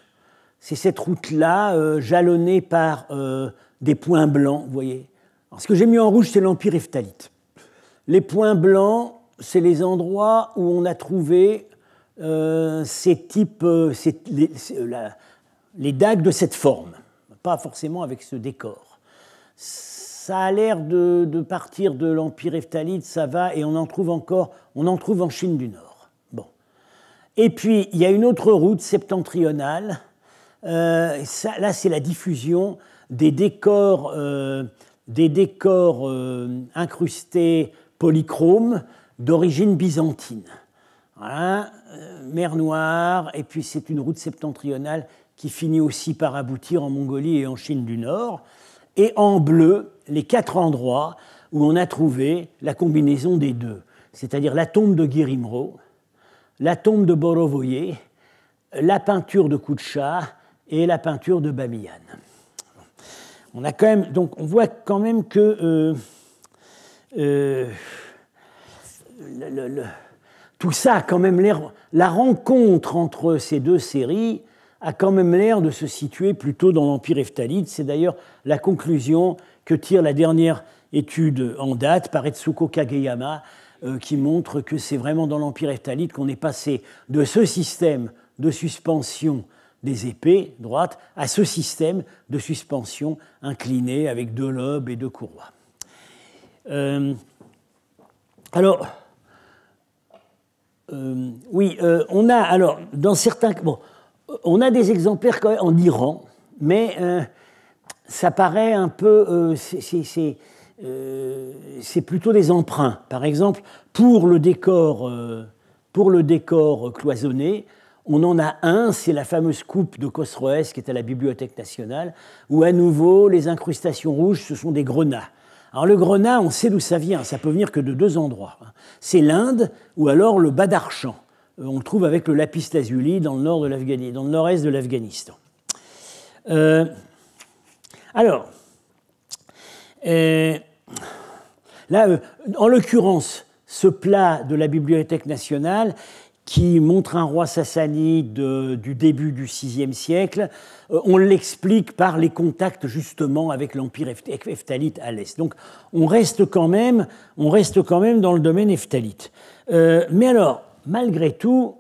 C'est cette route-là, euh, jalonnée par des points blancs, vous voyez ce que j'ai mis en rouge, c'est l'empire Eftalite. Les points blancs, c'est les endroits où on a trouvé euh, ces types, euh, euh, les, dagues de cette forme, pas forcément avec ce décor. Ça a l'air de, partir de l'empire Eftalite, ça va, et on en trouve encore, on en trouve en Chine du Nord. Bon. Et puis, il y a une autre route septentrionale. ça, là, c'est la diffusion des décors des décors euh, incrustés polychromes d'origine byzantine. Euh, mer Noire, et puis c'est une route septentrionale qui finit aussi par aboutir en Mongolie et en Chine du Nord. Et en bleu, les quatre endroits où on a trouvé la combinaison des deux, c'est-à-dire la tombe de Girimro, la tombe de Borovoyé, la peinture de Koucha et la peinture de Bamiyan on donc on voit quand même que euh, euh, tout ça a quand même l'air, la rencontre entre ces deux séries a quand même l'air de se situer plutôt dans l'Empire Eftalide. C'est d'ailleurs la conclusion que tire la dernière étude en date par Etsuko Kageyama, euh, qui montre que c'est vraiment dans l'Empire Eftalide qu'on est passé de ce système de suspension des épées droites à ce système de suspension inclinée avec deux lobes et deux courroies. Euh, alors, euh, oui, euh, on a alors dans certains on a des exemplaires en Iran, mais ça paraît un peu c'est plutôt des emprunts. Par exemple, pour le pour le décor cloisonné, on en a un, c'est la fameuse coupe de Cosroès qui est à la Bibliothèque nationale, où à nouveau les incrustations rouges, ce sont des grenats. Alors le grenat, on sait d'où ça vient, ça peut venir que de deux endroits. Hein. C'est l'Inde ou alors le badarchan. Euh, on le trouve avec le lapis lazuli dans le nord de dans le nord-est de l'Afghanistan. Euh, alors, euh, là, en l'occurrence, ce plat de la Bibliothèque nationale, qui montre un roi sassanide euh, du début du VIe siècle. Euh, on l'explique par les contacts justement avec l'empire heftalite à l'est. Donc on reste quand même, on reste quand même dans le domaine heftalite. Euh, mais alors, malgré tout,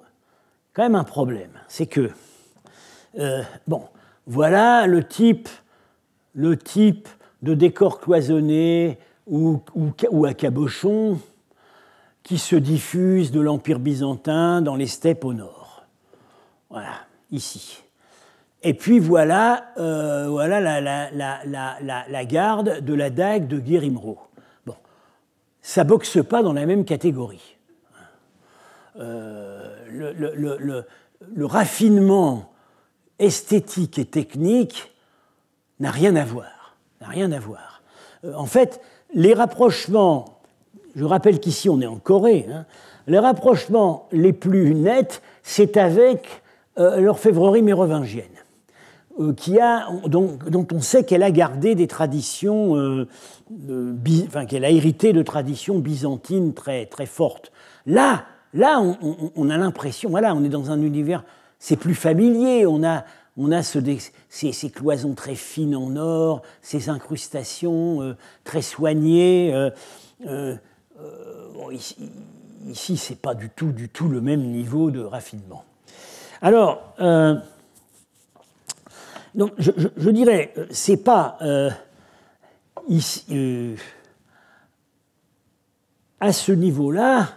quand même un problème, c'est que bon, voilà le type, le type de décor cloisonné ou à cabochon qui se diffuse de l'Empire byzantin dans les steppes au nord. Voilà, ici. Et puis voilà, euh, voilà la, garde de la dague de Guérimeraud. Bon, ça boxe pas dans la même catégorie. Euh, le, raffinement esthétique et technique n'a rien à voir. N'a rien à voir. Euh, en fait, les rapprochements je rappelle qu'ici, on est en Corée. Hein. Les rapprochements les plus nets, c'est avec leur l'orfèvrerie mérovingienne, euh, qui a, dont, dont on sait qu'elle a gardé des traditions, euh, euh, enfin, qu'elle a hérité de traditions byzantines très, très fortes. Là, là, on, a l'impression, voilà, on est dans un univers, c'est plus familier, on a, on a ces, cloisons très fines en or, ces incrustations très soignées. Euh, ici, ce c'est pas du tout, du tout le même niveau de raffinement. Alors, euh, donc, je, je, je dirais, c'est pas euh, à ce niveau-là,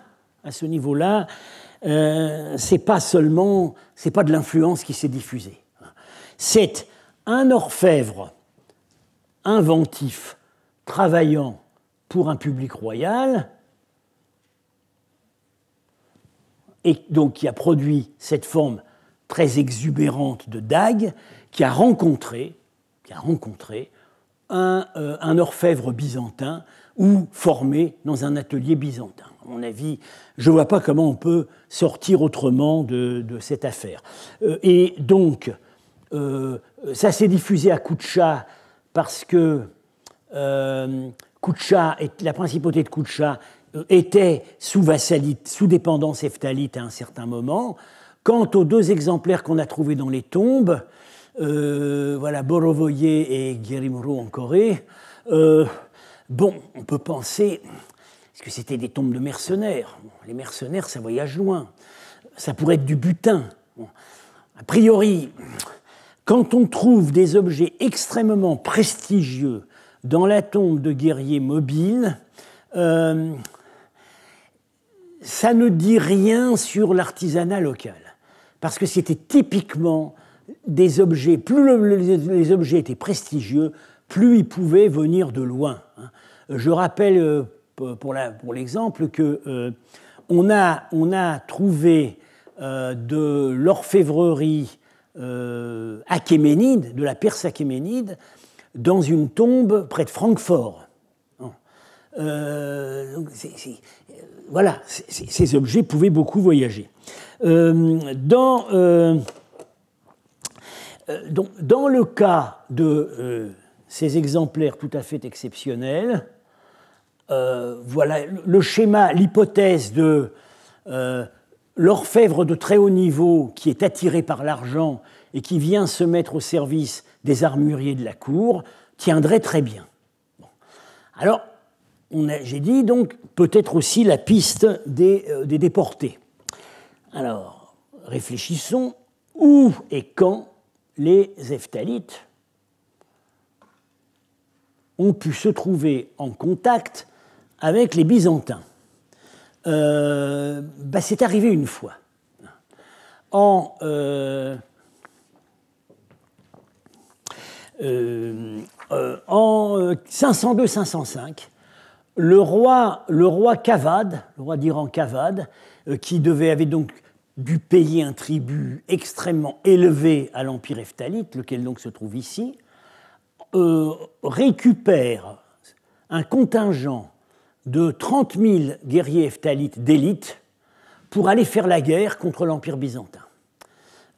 à ce niveau-là, c'est pas seulement, c'est pas de l'influence qui s'est diffusée. C'est un orfèvre inventif, travaillant pour un public royal, et donc qui a produit cette forme très exubérante de dague, qui a rencontré, qui a rencontré un, euh, orfèvre byzantin ou formé dans un atelier byzantin. À mon avis, je ne vois pas comment on peut sortir autrement de, cette affaire. Euh, et donc, euh, ça s'est diffusé à coup de chat parce que Kucha, la principauté de Kucha euh, était sous vassalite, sous dépendance eftalite à un certain moment. Quant aux deux exemplaires qu'on a trouvés dans les tombes, euh, voilà, Borovoye et Gerimuro, en Corée, euh, bon, on peut penser, que c'était des tombes de mercenaires Les mercenaires, ça voyage loin. Ça pourrait être du butin. A priori, quand on trouve des objets extrêmement prestigieux dans la tombe de guerriers mobiles, euh, ça ne dit rien sur l'artisanat local. Parce que c'était typiquement des objets, plus les, objets étaient prestigieux, plus ils pouvaient venir de loin. Hein. Je rappelle euh, pour l'exemple pour que euh, on, a, trouvé de l'orfèvrerie achéménide, de la Perse achéménide, dans une tombe près de Francfort. Euh, euh, voilà, ces objets pouvaient beaucoup voyager. Euh, dans, dans le cas de ces exemplaires tout à fait exceptionnels, voilà le, le schéma, l'hypothèse de l'orfèvre de très haut niveau qui est attiré par l'argent et qui vient se mettre au service des armuriers de la cour tiendrait très bien. Alors, j'ai dit donc peut-être aussi la piste euh, des, déportés. Alors, réfléchissons où et quand les Eftalites ont pu se trouver en contact avec les Byzantins. Euh, bah, C'est arrivé une fois. En euh, euh, euh, en 502-505, euh, le roi, le roi Kavad, le roi d'Iran Kavad, qui devait, avait donc dû payer un tribut extrêmement élevé à l'Empire Eftalite, lequel donc se trouve ici, récupère un contingent de 30 000 guerriers eftalites d'élite pour aller faire la guerre contre l'Empire byzantin.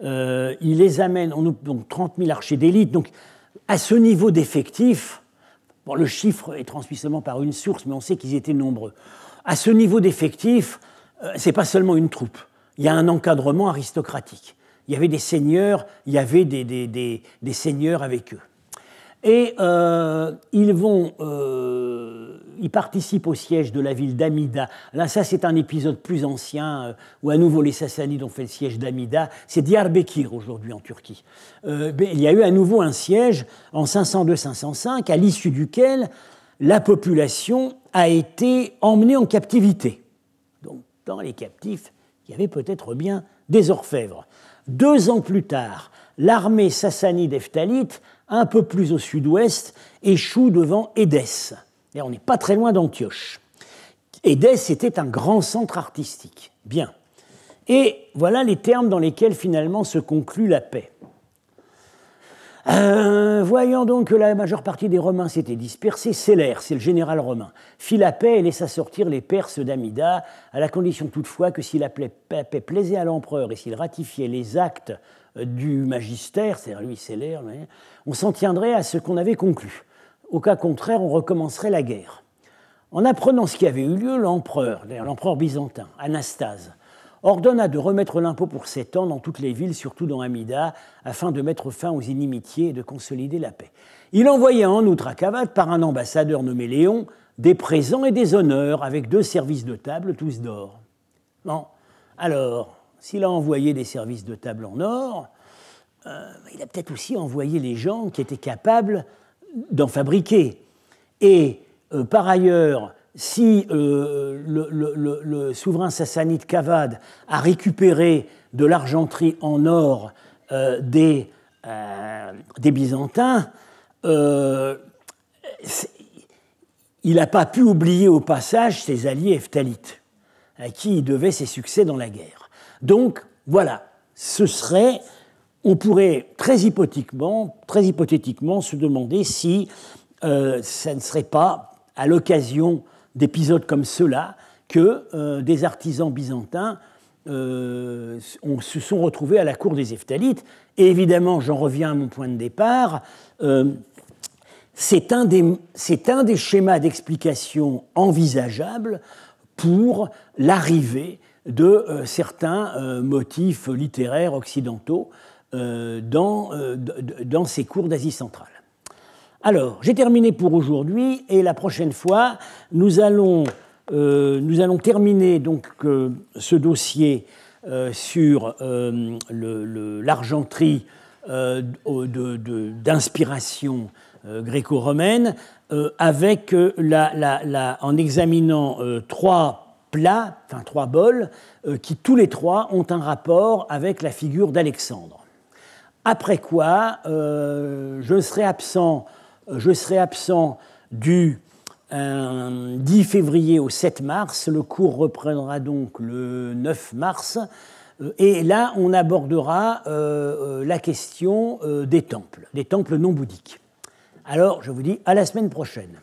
il les amène, donc 30 000 archers d'élite, donc à ce niveau d'effectifs, le chiffre est transmis seulement par une source, mais on sait qu'ils étaient nombreux. À ce niveau d'effectifs, euh, ce n'est pas seulement une troupe. Il y a un encadrement aristocratique. Il y avait des seigneurs, il y avait des seigneurs avec eux. Et euh, ils vont, euh, ils participent au siège de la ville d'Amida. Là, ça, c'est un épisode plus ancien euh, où à nouveau les Sassanides ont fait le siège d'Amida. C'est Diyarbakir aujourd'hui en Turquie. il y a eu à nouveau un siège en 502-505 à l'issue duquel la population a été emmenée en captivité. Donc, dans les captifs, il y avait peut-être bien des orfèvres. Deux ans plus tard, l'armée sassanide-eftalite un peu plus au sud-ouest, échoue devant Édesse. Et on n'est pas très loin d'Antioche. Édesse était un grand centre artistique. Bien. Et voilà les termes dans lesquels finalement se conclut la paix. Euh, voyant donc que la majeure partie des Romains s'était dispersée, Célère, c'est le général romain, fit la paix et laissa sortir les Perses d'Amida, à la condition toutefois que si la paix plaisait à l'empereur et s'il ratifiait les actes du magistère, c'est-à-dire lui, on s'en tiendrait à ce qu'on avait conclu. Au cas contraire, on recommencerait la guerre. En apprenant ce qui avait eu lieu, l'empereur, l'empereur byzantin, Anastase, ordonna de remettre l'impôt pour sept ans dans toutes les villes, surtout dans Amida, afin de mettre fin aux inimitiés et de consolider la paix. Il envoya en outre à Cavade, par un ambassadeur nommé Léon, des présents et des honneurs, avec deux services de table, tous d'or. Bon, alors, s'il a envoyé des services de table en or, euh, il a peut-être aussi envoyé les gens qui étaient capables d'en fabriquer. Et euh, par ailleurs, si euh, le, souverain sassanide Kavad a récupéré de l'argenterie en or des, des, Byzantins, il n'a pas pu oublier au passage ses alliés heftalites, à qui il devait ses succès dans la guerre. Donc, voilà, ce serait, on pourrait très, hypothétiquement, très hypothétiquement se demander si ce euh, ça ne serait pas à l'occasion d'épisodes comme ceux-là que euh, des artisans byzantins euh, se sont retrouvés à la cour des Eftalites. Et évidemment, j'en reviens à mon point de départ, c'est un, un des schémas d'explication envisageables pour l'arrivée de euh, certains euh, motifs littéraires occidentaux euh, dans, dans ces cours d'Asie centrale. Alors, j'ai terminé pour aujourd'hui et la prochaine fois, nous allons, nous allons terminer donc ce dossier sur l'argenterie d'inspiration gréco-romaine avec en examinant trois plats, enfin trois bols, euh, qui tous les trois ont un rapport avec la figure d'Alexandre. Après quoi, euh, je, serai absent, euh, je serai absent du 10 février au 7 mars. Le cours reprendra donc le 9 mars. Et là, on abordera la question des temples, des temples non bouddhiques. Alors, je vous dis à la semaine prochaine.